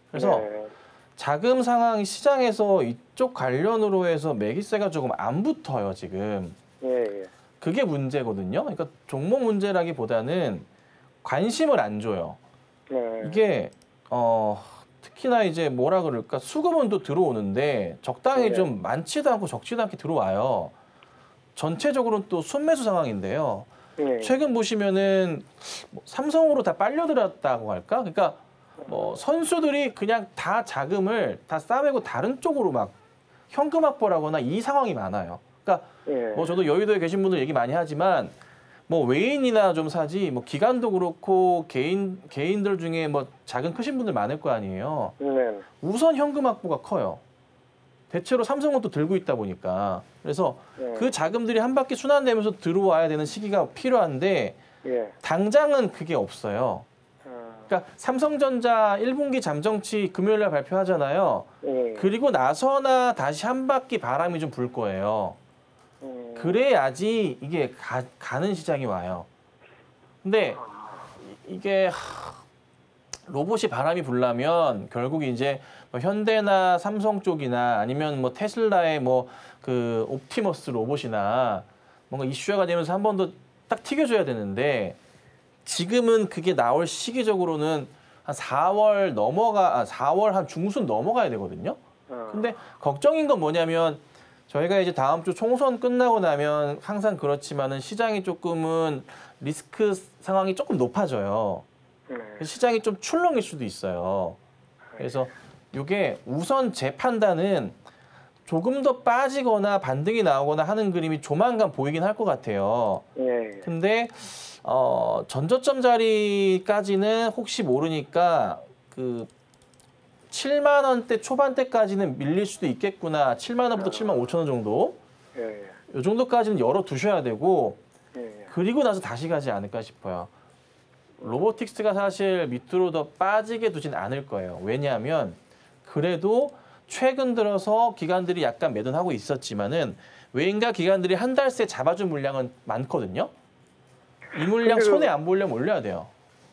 [SPEAKER 2] 그래서 예. 자금 상황이 시장에서 이쪽 관련으로 해서 매기세가 조금 안 붙어요, 지금. 예, 예. 그게 문제거든요. 그러니까 종목 문제라기보다는 관심을 안 줘요. 네. 이게 어 특히나 이제 뭐라 그럴까 수급은 또 들어오는데 적당히 네. 좀 많지도 않고 적지도 않게 들어와요. 전체적으로는 또 순매수 상황인데요. 네. 최근 보시면은 뭐 삼성으로 다 빨려 들었다고 할까? 그러니까 어, 선수들이 그냥 다 자금을 다 싸매고 다른 쪽으로 막 현금 확보라거나 이 상황이 많아요. 그러니까 예. 뭐 저도 여의도에 계신 분들 얘기 많이 하지만 뭐 외인이나 좀 사지 뭐 기관도 그렇고 개인 개인들 중에 뭐 작은 크신 분들 많을 거 아니에요. 네. 우선 현금 확보가 커요. 대체로 삼성은 또 들고 있다 보니까 그래서 네. 그 자금들이 한 바퀴 순환되면서 들어와야 되는 시기가 필요한데 예. 당장은 그게 없어요. 그러니까 삼성전자 1분기 잠정치 금요일 날 발표하잖아요. 예. 그리고 나서나 다시 한 바퀴 바람이 좀 불 거예요. 예. 그래야지 이게 가, 가는 시장이 와요. 근데 이게 하, 로봇이 바람이 불라면 결국 이제 뭐 현대나 삼성 쪽이나 아니면 뭐 테슬라의 뭐 그 옵티머스 로봇이나 뭔가 이슈화가 되면서 한 번 더 딱 튀겨줘야 되는데 지금은 그게 나올 시기적으로는 한 4월 넘어가 4월 아, 한 중순 넘어가야 되거든요. 어. 근데 걱정인 건 뭐냐면 저희가 이제 다음 주 총선 끝나고 나면 항상 그렇지만은 시장이 조금은 리스크 상황이 조금 높아져요. 네. 시장이 좀 출렁일 수도 있어요. 그래서 이게 우선 재 판단은 조금 더 빠지거나 반등이 나오거나 하는 그림이 조만간 보이긴 할 것 같아요. 네. 근데 어, 전저점 자리까지는 혹시 모르니까 그 7만 원대 초반대까지는 밀릴 수도 있겠구나. 7만 원부터 어. 아. 7만 5천 원 정도. 예, 예. 요 정도까지는 열어 두셔야 되고 예, 예. 그리고 나서 다시 가지 않을까 싶어요. 로보틱스가 사실 밑으로 더 빠지게 두진 않을 거예요. 왜냐하면 그래도 최근 들어서 기관들이 약간 매도하고 있었지만은 외인과 기관들이 한 달 새 잡아준 물량은 많거든요. 이 물량 손에 안 보려면 올려야 돼요.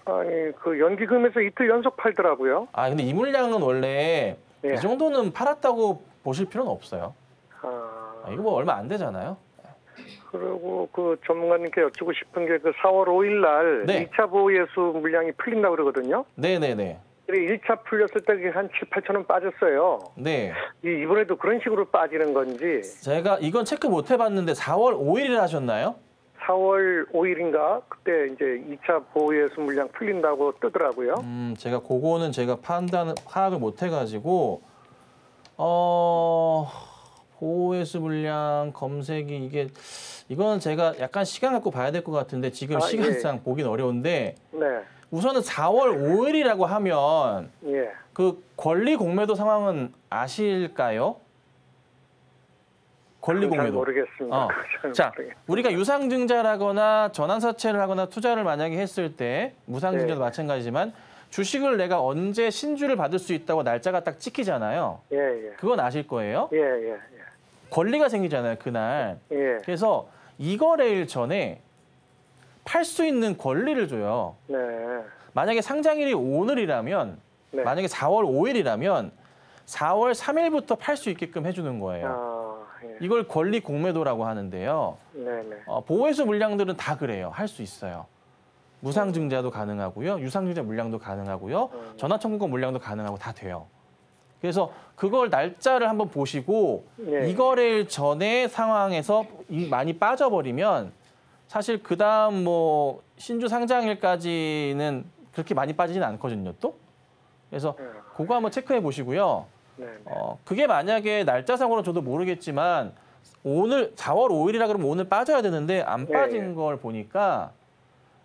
[SPEAKER 2] 아니 예, 그 연기금에서 이틀 연속 팔더라고요. 아 근데 이 물량은 원래 예. 이 정도는 팔았다고 보실 필요는 없어요. 아... 아, 이거 뭐 얼마 안 되잖아요. 그리고 그 전문가님께 여쭙고 싶은 게 그 4월 5일 날 네. 2차 보호예수 물량이 풀린다 그러거든요. 네네네. 1차 풀렸을 때한 7, 8천 원 빠졌어요. 네. 이번에도 그런 식으로 빠지는 건지. 제가 이건 체크 못 해봤는데 4월 5일이라 하셨나요? 4월 5일인가 그때 이제 2차 보호예수 물량 풀린다고 뜨더라고요. 음, 제가 그거는 제가 판단 파악을 못 해가지고 어 보호예수 물량 검색이 이게 이거는 제가 약간 시간 갖고 봐야 될 것 같은데 지금 아, 예. 시간상 예. 보긴 어려운데. 네. 우선은 4월 5일이라고 하면 예. 그 권리 공매도 상황은 아실까요? 권리공유도. 모르겠습니다. 어. 자, 모르겠 우리가 유상증자라거나 전환사채를 하거나 투자를 만약에 했을 때 무상증자도 네. 마찬가지지만 주식을 내가 언제 신주를 받을 수 있다고 날짜가 딱 찍히잖아요. 예, 예. 그건 아실 거예요. 예, 예, 예. 권리가 생기잖아요, 그날. 예. 그래서 이거래일 전에 팔 수 있는 권리를 줘요. 네. 만약에 상장일이 오늘이라면 네. 만약에 4월 5일이라면 4월 3일부터 팔 수 있게끔 해주는 거예요. 아. 예. 이걸 권리 공매도라고 하는데요. 네네. 어, 보호해수 물량들은 다 그래요. 할 수 있어요. 무상증자도 가능하고요. 유상증자 물량도 가능하고요. 음. 전화청구권 물량도 가능하고 다 돼요. 그래서 그걸 날짜를 한번 보시고 네. 이 거래일 전에 상황에서 많이 빠져버리면 사실 그 다음 뭐 신주 상장일까지는 그렇게 많이 빠지진 않거든요 또. 그래서 예. 그거 한번 체크해 보시고요. 네, 네. 어, 그게 만약에 날짜상으로는 저도 모르겠지만 오늘 4월 5일이라 그러면 오늘 빠져야 되는데 안 네, 빠진 걸 보니까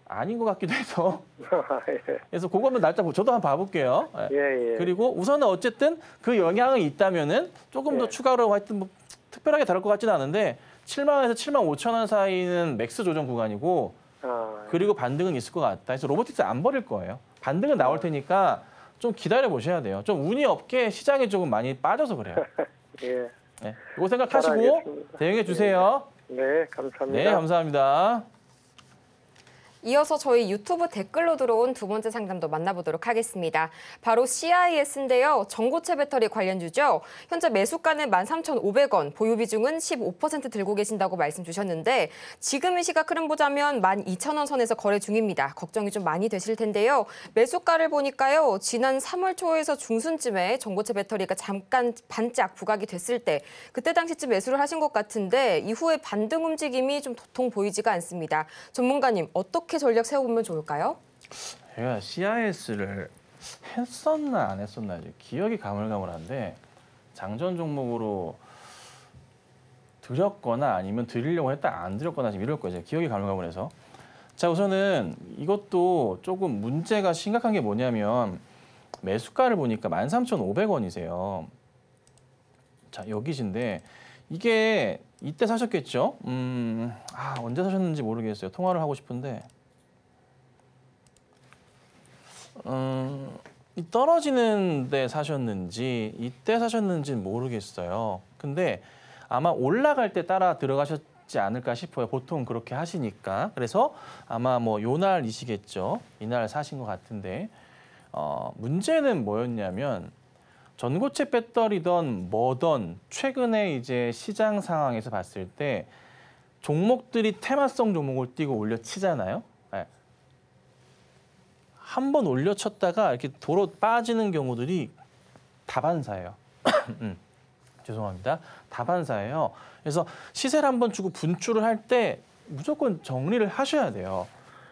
[SPEAKER 2] 아닌 것 같기도 해서 아, 예. 그래서 그거 한번 날짜 저도 한번 봐볼게요. 예. 예, 예. 그리고 우선은 어쨌든 그 영향이 있다면은 조금 더 예. 추가로 하여튼 뭐 특별하게 다를 것 같지는 않은데 7만 에서 7만 5천 원 사이는 맥스 조정 구간이고 아, 예. 그리고 반등은 있을 것 같다. 그래서 로보틱스 안 버릴 거예요. 반등은 나올 아. 테니까 좀 기다려 보셔야 돼요. 좀 운이 없게 시장에 조금 많이 빠져서 그래요. 예. 네. 이거 생각하시고 대응해 주세요. 예. 네, 감사합니다. 네, 감사합니다.
[SPEAKER 1] 이어서 저희 유튜브 댓글로 들어온 두 번째 상담도 만나보도록 하겠습니다. 바로 CIS인데요. 전고체 배터리 관련주죠. 현재 매수가는 13,500원, 보유 비중은 15% 들고 계신다고 말씀 주셨는데 지금 이 시각 흐름 보자면 12,000원 선에서 거래 중입니다. 걱정이 좀 많이 되실 텐데요. 매수가를 보니까요. 지난 3월 초에서 중순쯤에 전고체 배터리가 잠깐 반짝 부각이 됐을 때 그때 당시쯤 매수를 하신 것 같은데 이후에 반등 움직임이 좀 도통 보이지가 않습니다. 전문가님 어떻게 어떻게 전략 세워보면 좋을까요?
[SPEAKER 2] 제가 CIS를 했었나 안 했었나 이제 기억이 가물가물한데 장전 종목으로 드렸거나 아니면 드리려고 했다 안 드렸거나 지금 이럴 거예요. 기억이 가물가물해서. 자 우선은 이것도 조금 문제가 심각한 게 뭐냐면 매수가를 보니까 13,500원이세요. 자 여기신데 이게 이때 사셨겠죠? 음, 아 언제 사셨는지 모르겠어요. 통화를 하고 싶은데 음, 떨어지는 데 사셨는지 이때 사셨는지는 모르겠어요. 근데 아마 올라갈 때 따라 들어가셨지 않을까 싶어요. 보통 그렇게 하시니까. 그래서 아마 뭐 요날이시겠죠. 이 날 사신 것 같은데. 어, 문제는 뭐였냐면 전고체 배터리던 뭐던 최근에 이제 시장 상황에서 봤을 때 종목들이 테마성 종목을 띄고 올려 치잖아요. 한번 올려쳤다가 이렇게 도로 빠지는 경우들이 다반사예요. 음. 죄송합니다. 다반사예요. 그래서 시세를 한 번 주고 분출을 할 때 무조건 정리를 하셔야 돼요.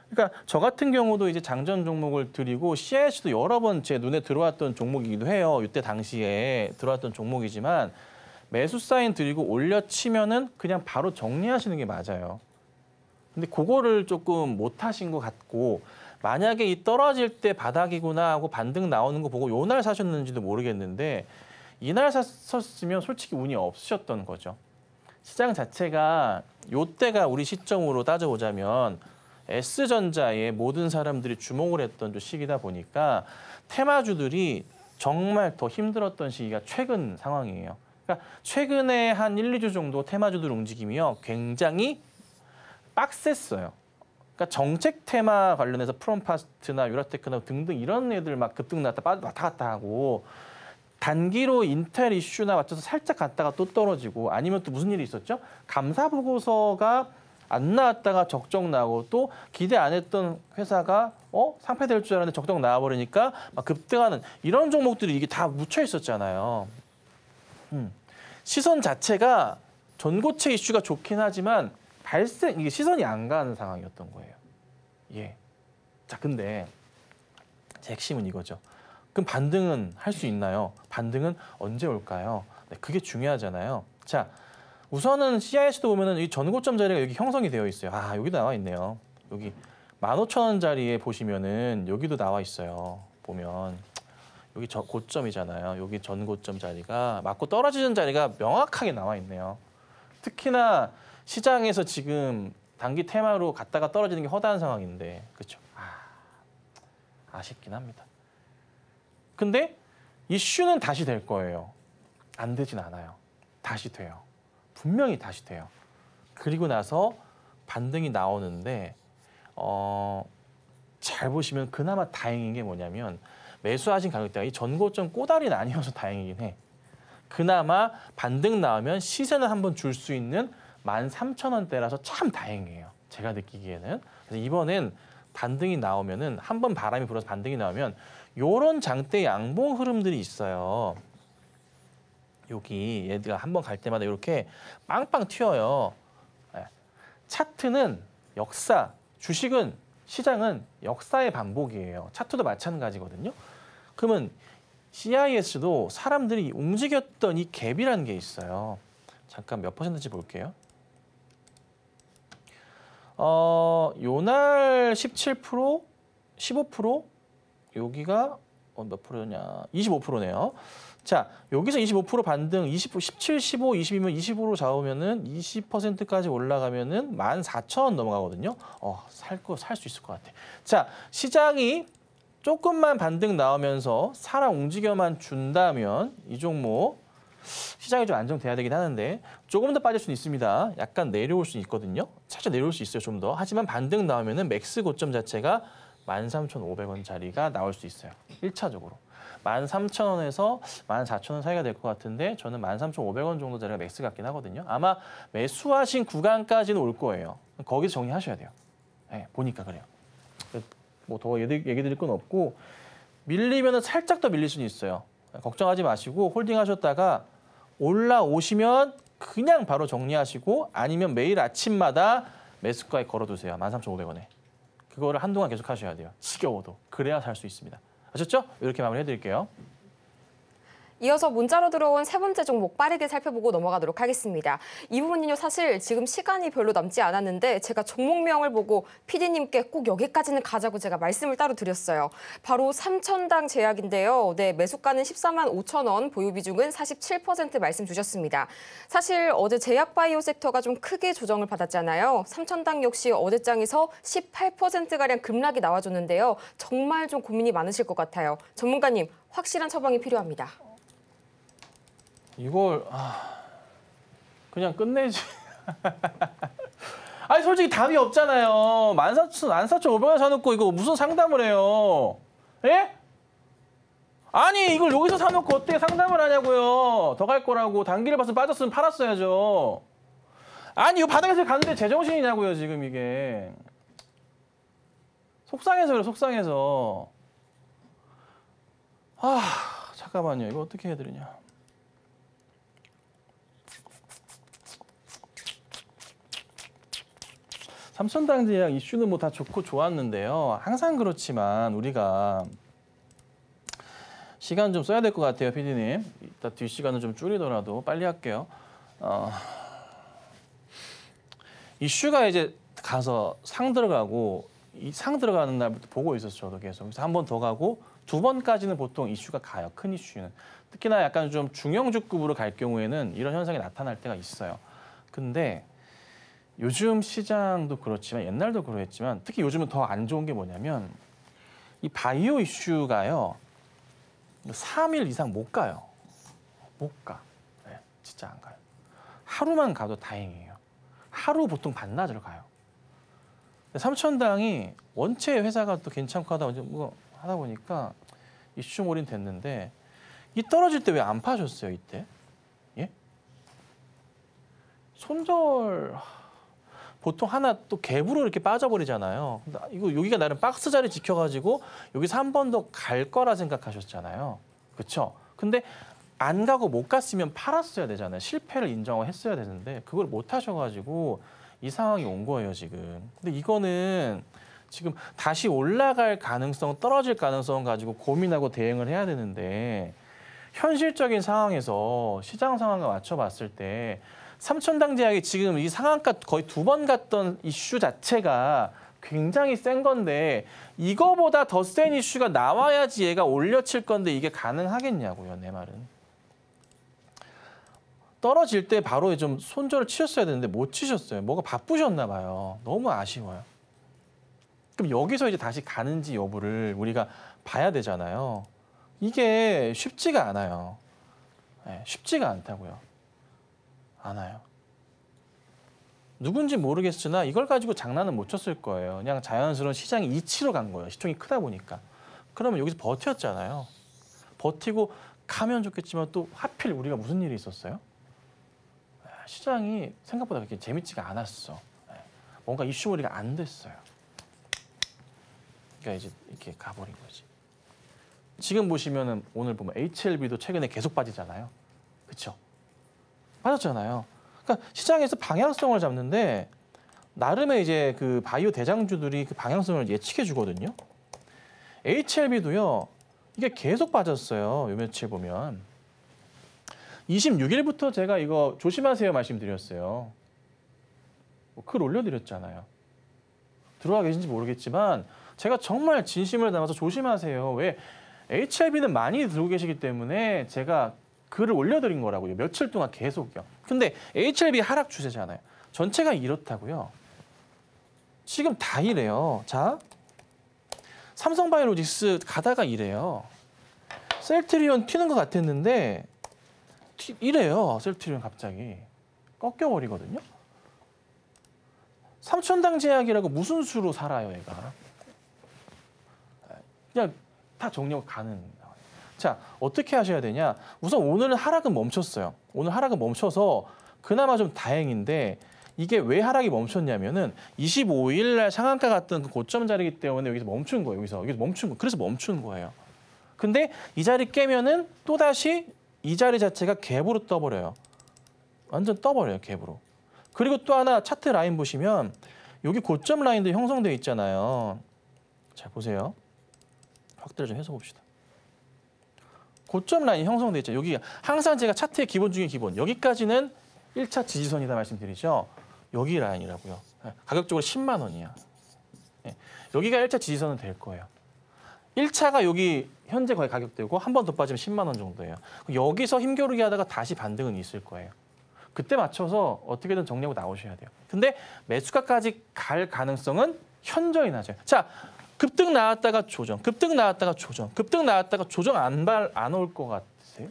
[SPEAKER 2] 그러니까 저 같은 경우도 이제 장전 종목을 드리고 CIS도 여러 번 제 눈에 들어왔던 종목이기도 해요. 이때 당시에 들어왔던 종목이지만 매수 사인 드리고 올려치면은 그냥 바로 정리하시는 게 맞아요. 근데 그거를 조금 못 하신 것 같고 만약에 이 떨어질 때 바닥이구나 하고 반등 나오는 거 보고 요 날 사셨는지도 모르겠는데 이 날 사셨으면 솔직히 운이 없으셨던 거죠. 시장 자체가 요때가 우리 시점으로 따져보자면 S전자에 모든 사람들이 주목을 했던 시기다 보니까 테마주들이 정말 더 힘들었던 시기가 최근 상황이에요. 그러니까 최근에 한 1, 2주 정도 테마주들 움직임이요. 굉장히 빡셌어요. 그러니까 정책 테마 관련해서 프롬파스트나 유라테크나 등등 이런 애들 막 급등났다 빠졌 왔다 갔다 하고 단기로 인텔 이슈나 맞춰서 살짝 갔다가 또 떨어지고 아니면 또 무슨 일이 있었죠? 감사 보고서가 안 나왔다가 적정 나고또 기대 안 했던 회사가 어 상패될 줄 알았는데 적정 나와버리니까 막 급등하는 이런 종목들이 이게 다 묻혀 있었잖아요. 음. 시선 자체가 전고체 이슈가 좋긴 하지만 발생 이게 시선이 안 가는 상황이었던 거예요. 예. 자, 근데 제 핵심은 이거죠. 그럼 반등은 할 수 있나요? 반등은 언제 올까요? 네, 그게 중요하잖아요. 자, 우선은 CIS도 보면은 이 전고점 자리가 여기 형성이 되어 있어요. 아, 여기도 나와 있네요. 여기 15,000원 자리에 보시면은 여기도 나와 있어요. 보면 여기 저, 고점이잖아요. 여기 전고점 자리가 맞고 떨어지는 자리가 명확하게 나와 있네요. 특히나 시장에서 지금 단기 테마로 갔다가 떨어지는 게 허다한 상황인데 그렇죠. 아, 아쉽긴 합니다. 근데 이슈는 다시 될 거예요. 안 되진 않아요. 다시 돼요. 분명히 다시 돼요. 그리고 나서 반등이 나오는데 어, 잘 보시면 그나마 다행인 게 뭐냐면 매수하신 가격대가 이 전고점 꼬다리는 아니어서 다행이긴 해. 그나마 반등 나오면 시세는 한번 줄 수 있는 13,000원대라서 참 다행이에요. 제가 느끼기에는. 그래서 이번엔 반등이 나오면은 한번 바람이 불어서 반등이 나오면 요런 장대 양봉 흐름들이 있어요. 여기 얘가 한번 갈 때마다 이렇게 빵빵 튀어요. 예. 차트는 역사, 주식은 시장은 역사의 반복이에요. 차트도 마찬가지거든요. 그러면 CIS도 사람들이 움직였던 이 갭이라는 게 있어요. 잠깐 몇 퍼센트인지 볼게요. 어, 요날 17%, 15%, 여기가 어, 몇 프로냐? 25%네요. 자, 여기서 25% 반등, 20%, 17, 15, 20이면 25로 잡으면은 20%까지 올라가면은 14,000원 넘어가거든요. 어, 살 거, 살 수 있을 것 같아. 자, 시장이 조금만 반등 나오면서 살아 움직여만 준다면 이 종목 시장이 좀 안정돼야 되긴 하는데 조금 더 빠질 수는 있습니다. 약간 내려올 수는 있거든요. 살짝 내려올 수 있어요, 좀 더. 하지만 반등 나오면은 맥스 고점 자체가 13,500원 자리가 나올 수 있어요. 1차적으로. 13,000원에서 14,000원 사이가 될 것 같은데 저는 13,500원 정도 자리가 맥스 같긴 하거든요. 아마 매수하신 구간까지는 올 거예요. 거기서 정리하셔야 돼요. 네, 보니까 그래요. 뭐 더 얘기, 얘기 드릴 건 없고 밀리면 살짝 더 밀릴 수는 있어요. 걱정하지 마시고 홀딩하셨다가 올라오시면 그냥 바로 정리하시고 아니면 매일 아침마다 매수가에 걸어두세요. 13,500원에. 그거를 한동안 계속 하셔야 돼요. 지겨워도. 그래야 살 수 있습니다. 아셨죠? 이렇게 마무리해드릴게요.
[SPEAKER 1] 이어서 문자로 들어온 세 번째 종목 빠르게 살펴보고 넘어가도록 하겠습니다. 이 부분은요, 사실 지금 시간이 별로 남지 않았는데 제가 종목명을 보고 PD님께 꼭 여기까지는 가자고 제가 말씀을 따로 드렸어요. 바로 삼천당 제약인데요. 네, 매수가는 14만 5천 원, 보유 비중은 47% 말씀 주셨습니다. 사실 어제 제약 바이오 섹터가 좀 크게 조정을 받았잖아요. 삼천당 역시 어제장에서 18%가량 급락이 나와줬는데요. 정말 좀 고민이 많으실 것 같아요. 전문가님, 확실한 처방이 필요합니다.
[SPEAKER 2] 이걸 아, 그냥 끝내지. 아니 솔직히 답이 없잖아요. 1 4 5 0 0원 사놓고 이거 무슨 상담을 해요. 예? 아니 이걸 여기서 사놓고 어떻게 상담을 하냐고요. 더 갈 거라고 단기를 봐서 빠졌으면 팔았어야죠. 아니 이거 바닥에서 가는데 제정신이냐고요 지금 이게. 속상해서 그래 속상해서. 아 잠깐만요 이거 어떻게 해드리냐. 삼천당 제약 이슈는 뭐 다 좋고 좋았는데요. 항상 그렇지만 우리가 시간 좀 써야 될 것 같아요, 피디님 이따 뒷시간을 좀 줄이더라도 빨리 할게요. 어... 이슈가 이제 가서 상 들어가고 이 상 들어가는 날부터 보고 있었어 저도 계속. 그래서 한 번 더 가고 두 번까지는 보통 이슈가 가요, 큰 이슈는. 특히나 약간 좀 중형주급으로 갈 경우에는 이런 현상이 나타날 때가 있어요. 근데 요즘 시장도 그렇지만 옛날도 그랬지만 특히 요즘은 더 안 좋은 게 뭐냐면 이 바이오 이슈가요. 3일 이상 못 가요. 못 가. 네, 진짜 안 가요. 하루만 가도 다행이에요. 하루 보통 반나절 가요. 삼천당이 원체 회사가 또 괜찮고 하다, 뭐 하다 보니까 이슈몰인 됐는데 이 떨어질 때 왜 안 파셨어요 이때? 예? 손절 보통 하나 또 갭으로 이렇게 빠져버리잖아요. 이거 여기가 나름 박스 자리 지켜가지고 여기서 한 번 더 갈 거라 생각하셨잖아요. 그렇죠? 근데 안 가고 못 갔으면 팔았어야 되잖아요. 실패를 인정을 했어야 되는데 그걸 못 하셔가지고 이 상황이 온 거예요 지금. 근데 이거는 지금 다시 올라갈 가능성, 떨어질 가능성 가지고 고민하고 대응을 해야 되는데 현실적인 상황에서 시장 상황과 맞춰봤을 때 삼천당 제약이 지금 이 상한가 거의 두 번 갔던 이슈 자체가 굉장히 센 건데 이거보다 더 센 이슈가 나와야지 얘가 올려칠 건데 이게 가능하겠냐고요, 내 말은. 떨어질 때 바로 좀 손절을 치셨어야 되는데 못 치셨어요. 뭐가 바쁘셨나 봐요. 너무 아쉬워요. 그럼 여기서 이제 다시 가는지 여부를 우리가 봐야 되잖아요. 이게 쉽지가 않아요. 네, 쉽지가 않다고요. 않아요. 누군지 모르겠으나 이걸 가지고 장난은 못 쳤을 거예요. 그냥 자연스러운 시장이 치로간 거예요. 시총이 크다 보니까. 그러면 여기서 버텼잖아요. 버티고 가면 좋겠지만 또 하필 우리가 무슨 일이 있었어요? 아, 시장이 생각보다 그렇게 재밌지가 않았어. 예. 뭔가 이슈거리가 안 됐어요. 그러니까 이제 이렇게 가버린 거지. 지금 보시면은 오늘 보면 HLB도 최근에 계속 빠지잖아요. 그렇죠? 빠졌잖아요. 그러니까 시장에서 방향성을 잡는데 나름의 이제 그 바이오 대장주들이 그 방향성을 예측해 주거든요. HLB도요. 이게 계속 빠졌어요. 요 며칠 보면. 26일부터 제가 이거 조심하세요 말씀드렸어요. 뭐 글 올려드렸잖아요. 들어와 계신지 모르겠지만 제가 정말 진심을 담아서 조심하세요. 왜? HIV는 많이 들고 계시기 때문에 제가 글을 올려드린 거라고요. 며칠 동안 계속요. 근데 HLB 하락 추세잖아요. 전체가 이렇다고요. 지금 다 이래요. 자, 삼성바이오로직스 가다가 이래요. 셀트리온 튀는 것 같았는데 튀, 이래요. 셀트리온 갑자기 꺾여버리거든요. 삼천당 제약이라고 무슨 수로 살아요, 얘가. 그냥 다 정리하고 가는 자, 어떻게 하셔야 되냐? 우선 오늘은 하락은 멈췄어요. 오늘 하락은 멈춰서 그나마 좀 다행인데 이게 왜 하락이 멈췄냐면은 25일 날 상한가 같은 그 고점 자리이기 때문에 여기서 멈춘 거예요. 여기서 여기서 멈춘 거. 그래서 멈춘 거예요. 근데 이 자리 깨면은 또 다시 이 자리 자체가 갭으로 떠버려요. 완전 떠버려요, 갭으로. 그리고 또 하나 차트 라인 보시면 여기 고점 라인도 형성돼 있잖아요. 잘 보세요. 확대를 좀 해서 봅시다. 고점 라인이 형성돼 있죠. 여기 항상 제가 차트의 기본 중에 기본. 여기까지는 1차 지지선이다 말씀드리죠. 여기 라인이라고요. 예, 가격적으로 10만 원이야. 예, 여기가 1차 지지선은 될 거예요. 1차가 여기 현재 거의 가격되고 한 번 더 빠지면 10만 원 정도예요. 여기서 힘겨루기 하다가 다시 반등은 있을 거예요. 그때 맞춰서 어떻게든 정리하고 나오셔야 돼요. 근데 매수가까지 갈 가능성은 현저히 낮아요. 자, 급등 나왔다가 조정, 급등 나왔다가 조정, 급등 나왔다가 조정 안 발 안 올 것 같으세요?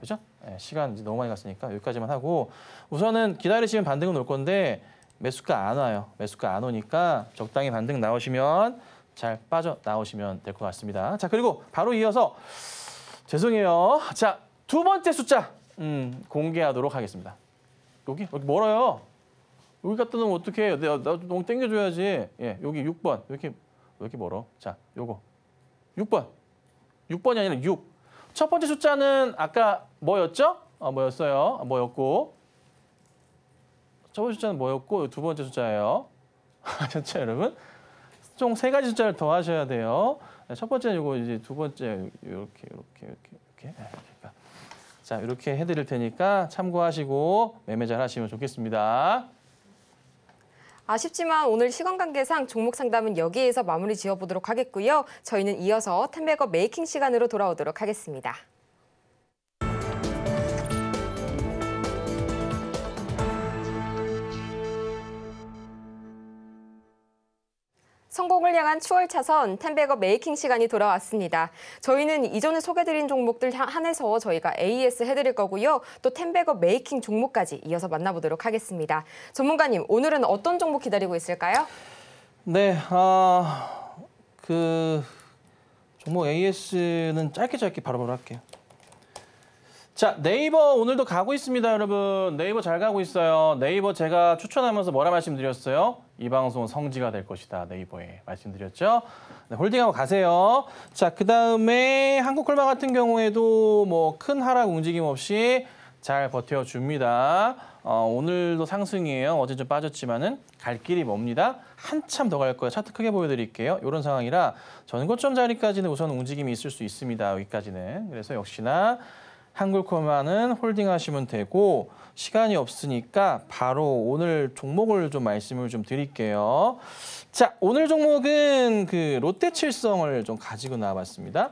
[SPEAKER 2] 그죠? 네, 시간 이제 너무 많이 갔으니까 여기까지만 하고 우선은 기다리시면 반등은 올 건데 매수가 안 와요. 매수가 안 오니까 적당히 반등 나오시면 잘 빠져 나오시면 될 것 같습니다. 자 그리고 바로 이어서 죄송해요. 자두 번째 숫자 음, 공개하도록 하겠습니다. 여기 여기 멀어요. 여기 갖다 놓으면 어떻게 해요? 나, 나 너무 땡겨줘야지. 예, 여기 6번. 이렇게, 이렇게 멀어. 자, 요거. 6번. 6번이 아니라 6. 첫 번째 숫자는 아까 뭐였죠? 아, 뭐였어요? 아, 뭐였고. 첫 번째 숫자는 뭐였고, 두 번째 숫자예요. 아셨죠, 여러분? 총 세 가지 숫자를 더 하셔야 돼요. 네, 첫 번째는 이거 이제 두 번째 이렇게 이렇게 이렇게 이렇게 네, 그러니까. 자 이렇게 해드릴 테니까 참고하시고 매매 잘 하시면 좋겠습니다.
[SPEAKER 1] 아쉽지만 오늘 시간 관계상 종목 상담은 여기에서 마무리 지어보도록 하겠고요. 저희는 이어서 텐백업 메이킹 시간으로 돌아오도록 하겠습니다. 성공을 향한 추월차선 텐베거 메이킹 시간이 돌아왔습니다. 저희는 이전에 소개드린 종목들 한해서 저희가 AS 해드릴 거고요. 또 텐베거 메이킹 종목까지 이어서 만나보도록 하겠습니다. 전문가님, 오늘은 어떤 종목 기다리고 있을까요?
[SPEAKER 2] 네, 아, 그 종목 AS는 짧게 짧게 바로바로 할게요. 자 네이버 오늘도 가고 있습니다 여러분 네이버 잘 가고 있어요 네이버 제가 추천하면서 뭐라 말씀드렸어요 이 방송 은 성지가 될 것이다 네이버에 말씀드렸죠 네, 홀딩하고 가세요 자그 다음에 한국콜마 같은 경우에도 뭐 큰 하락 움직임 없이 잘 버텨줍니다 어, 오늘도 상승이에요 어제 좀 빠졌지만은 갈 길이 멉니다 한참 더 갈 거예요 차트 크게 보여드릴게요 이런 상황이라 전고점 자리까지는 우선 움직임이 있을 수 있습니다 여기까지는 그래서 역시나 한글코마는 홀딩하시면 되고 시간이 없으니까 바로 오늘 종목을 좀 말씀을 좀 드릴게요. 자, 오늘 종목은 그 롯데칠성을 좀 가지고 나와봤습니다.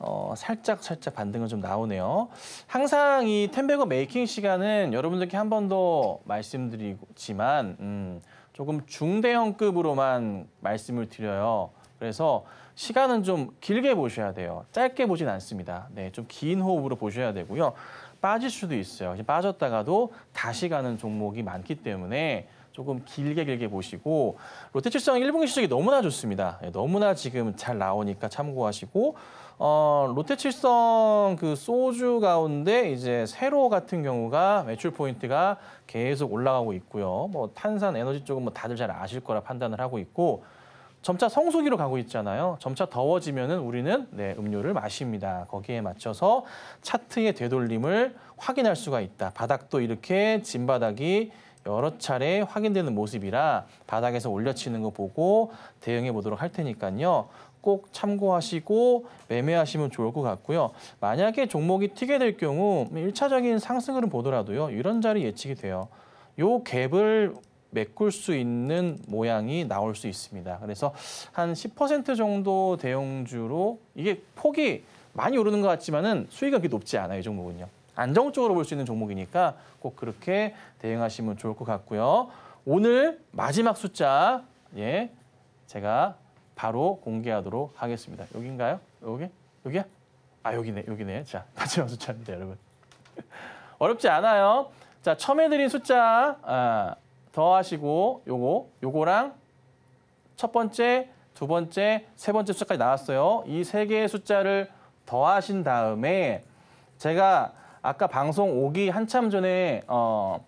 [SPEAKER 2] 어, 살짝 살짝 반등은 좀 나오네요. 항상 이 텐베거 메이킹 시간은 여러분들께 한 번 더 말씀드리지만 음, 조금 중대형급으로만 말씀을 드려요. 그래서 시간은 좀 길게 보셔야 돼요. 짧게 보진 않습니다. 네, 좀 긴 호흡으로 보셔야 되고요. 빠질 수도 있어요. 빠졌다가도 다시 가는 종목이 많기 때문에 조금 길게 길게 보시고 로테칠성 1분기 실적이 너무나 좋습니다. 예, 너무나 지금 잘 나오니까 참고하시고 어, 롯데칠성 그 소주 가운데 이제 세로 같은 경우가 매출 포인트가 계속 올라가고 있고요. 뭐 탄산 에너지 쪽은 뭐 다들 잘 아실 거라 판단을 하고 있고 점차 성수기로 가고 있잖아요. 점차 더워지면은 우리는 네, 음료를 마십니다. 거기에 맞춰서 차트의 되돌림을 확인할 수가 있다. 바닥도 이렇게 진바닥이 여러 차례 확인되는 모습이라 바닥에서 올려치는 거 보고 대응해 보도록 할 테니까요. 꼭 참고하시고 매매하시면 좋을 것 같고요. 만약에 종목이 튀게 될 경우 1차적인 상승을 보더라도요. 이런 자리 예측이 돼요. 요 갭을 메꿀 수 있는 모양이 나올 수 있습니다. 그래서 한 10% 정도 대형주로 이게 폭이 많이 오르는 것 같지만은 수익은 그렇게 높지 않아요. 이 종목은요. 안정적으로 볼 수 있는 종목이니까 꼭 그렇게 대응하시면 좋을 것 같고요. 오늘 마지막 숫자 예 제가 바로 공개하도록 하겠습니다. 여기인가요? 여기? 여기야? 아 여기네 여기네. 자 마지막 숫자입니다 여러분. 어렵지 않아요. 자 처음에 드린 숫자 아, 더하시고 요거 요거랑 첫 번째, 두 번째, 세 번째 숫자까지 나왔어요. 이 세 개의 숫자를 더하신 다음에 제가 아까 방송 오기 한참 전에 어,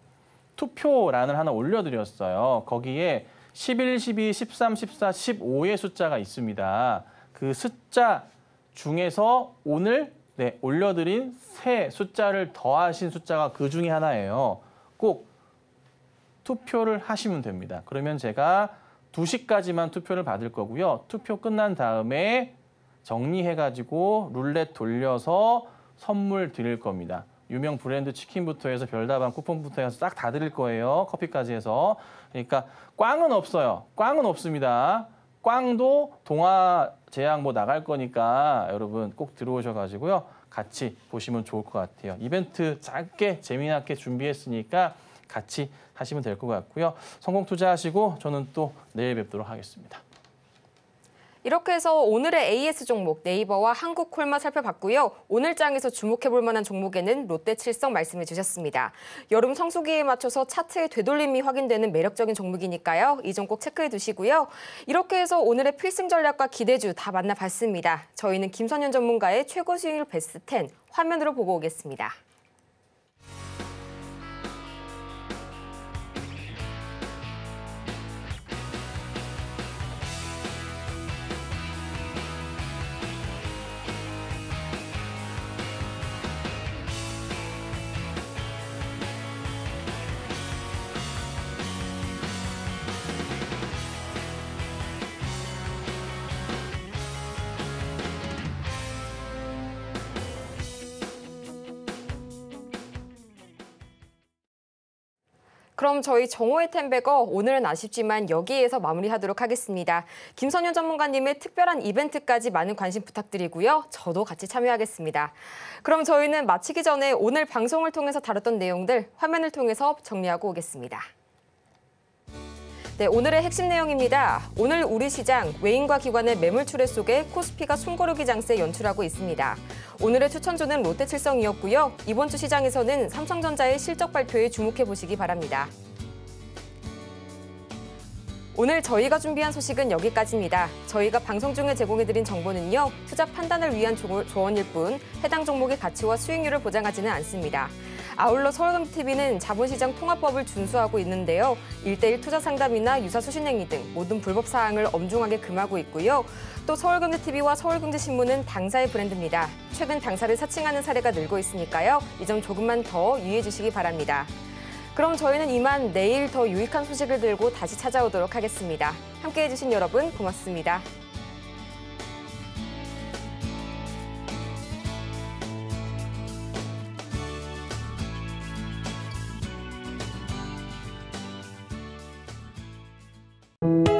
[SPEAKER 2] 투표란을 하나 올려드렸어요. 거기에 11, 12, 13, 14, 15의 숫자가 있습니다. 그 숫자 중에서 오늘 네, 올려드린 세 숫자를 더하신 숫자가 그 중에 하나예요. 꼭 투표를 하시면 됩니다. 그러면 제가 2시까지만 투표를 받을 거고요. 투표 끝난 다음에 정리해가지고 룰렛 돌려서 선물 드릴 겁니다. 유명 브랜드 치킨부터 해서 별다방 쿠폰부터 해서 싹 다 드릴 거예요. 커피까지 해서. 그러니까 꽝은 없어요. 꽝은 없습니다. 꽝도 동화 제약 뭐 나갈 거니까 여러분 꼭 들어오셔가지고요. 같이 보시면 좋을 것 같아요. 이벤트 작게 재미나게 준비했으니까 같이 하시면 될 것 같고요. 성공 투자하시고 저는 또 내일 뵙도록 하겠습니다.
[SPEAKER 1] 이렇게 해서 오늘의 AS 종목 네이버와 한국콜만 살펴봤고요. 오늘 장에서 주목해볼 만한 종목에는 롯데칠성 말씀해 주셨습니다. 여름 성수기에 맞춰서 차트의 되돌림이 확인되는 매력적인 종목이니까요. 이 점 꼭 체크해 두시고요. 이렇게 해서 오늘의 필승 전략과 기대주 다 만나봤습니다. 저희는 김선현 전문가의 최고 수익률 베스트 10 화면으로 보고 오겠습니다. 그럼 저희 정호의 텐베거 오늘은 아쉽지만 여기에서 마무리하도록 하겠습니다. 김선현 전문가님의 특별한 이벤트까지 많은 관심 부탁드리고요. 저도 같이 참여하겠습니다. 그럼 저희는 마치기 전에 오늘 방송을 통해서 다뤘던 내용들 화면을 통해서 정리하고 오겠습니다. 네, 오늘의 핵심 내용입니다. 오늘 우리 시장 외인과 기관의 매물 출회 속에 코스피가 숨고르기 장세 연출하고 있습니다. 오늘의 추천주는 롯데칠성이었고요. 이번 주 시장에서는 삼성전자의 실적 발표에 주목해 보시기 바랍니다. 오늘 저희가 준비한 소식은 여기까지입니다. 저희가 방송 중에 제공해드린 정보는요. 투자 판단을 위한 조언일 뿐 해당 종목의 가치와 수익률을 보장하지는 않습니다. 아울러 서울금TV는 자본시장 통합법을 준수하고 있는데요. 일대일 투자 상담이나 유사 수신행위 등 모든 불법 사항을 엄중하게 금하고 있고요. 또서울금제 t v 와서울금제신문은 당사의 브랜드입니다. 최근 당사를 사칭하는 사례가 늘고 있으니까요. 이 점 조금만 더 유의해 주시기 바랍니다. 그럼 저희는 이만 내일 더 유익한 소식을 들고 다시 찾아오도록 하겠습니다. 함께해 주신 여러분 고맙습니다. thank you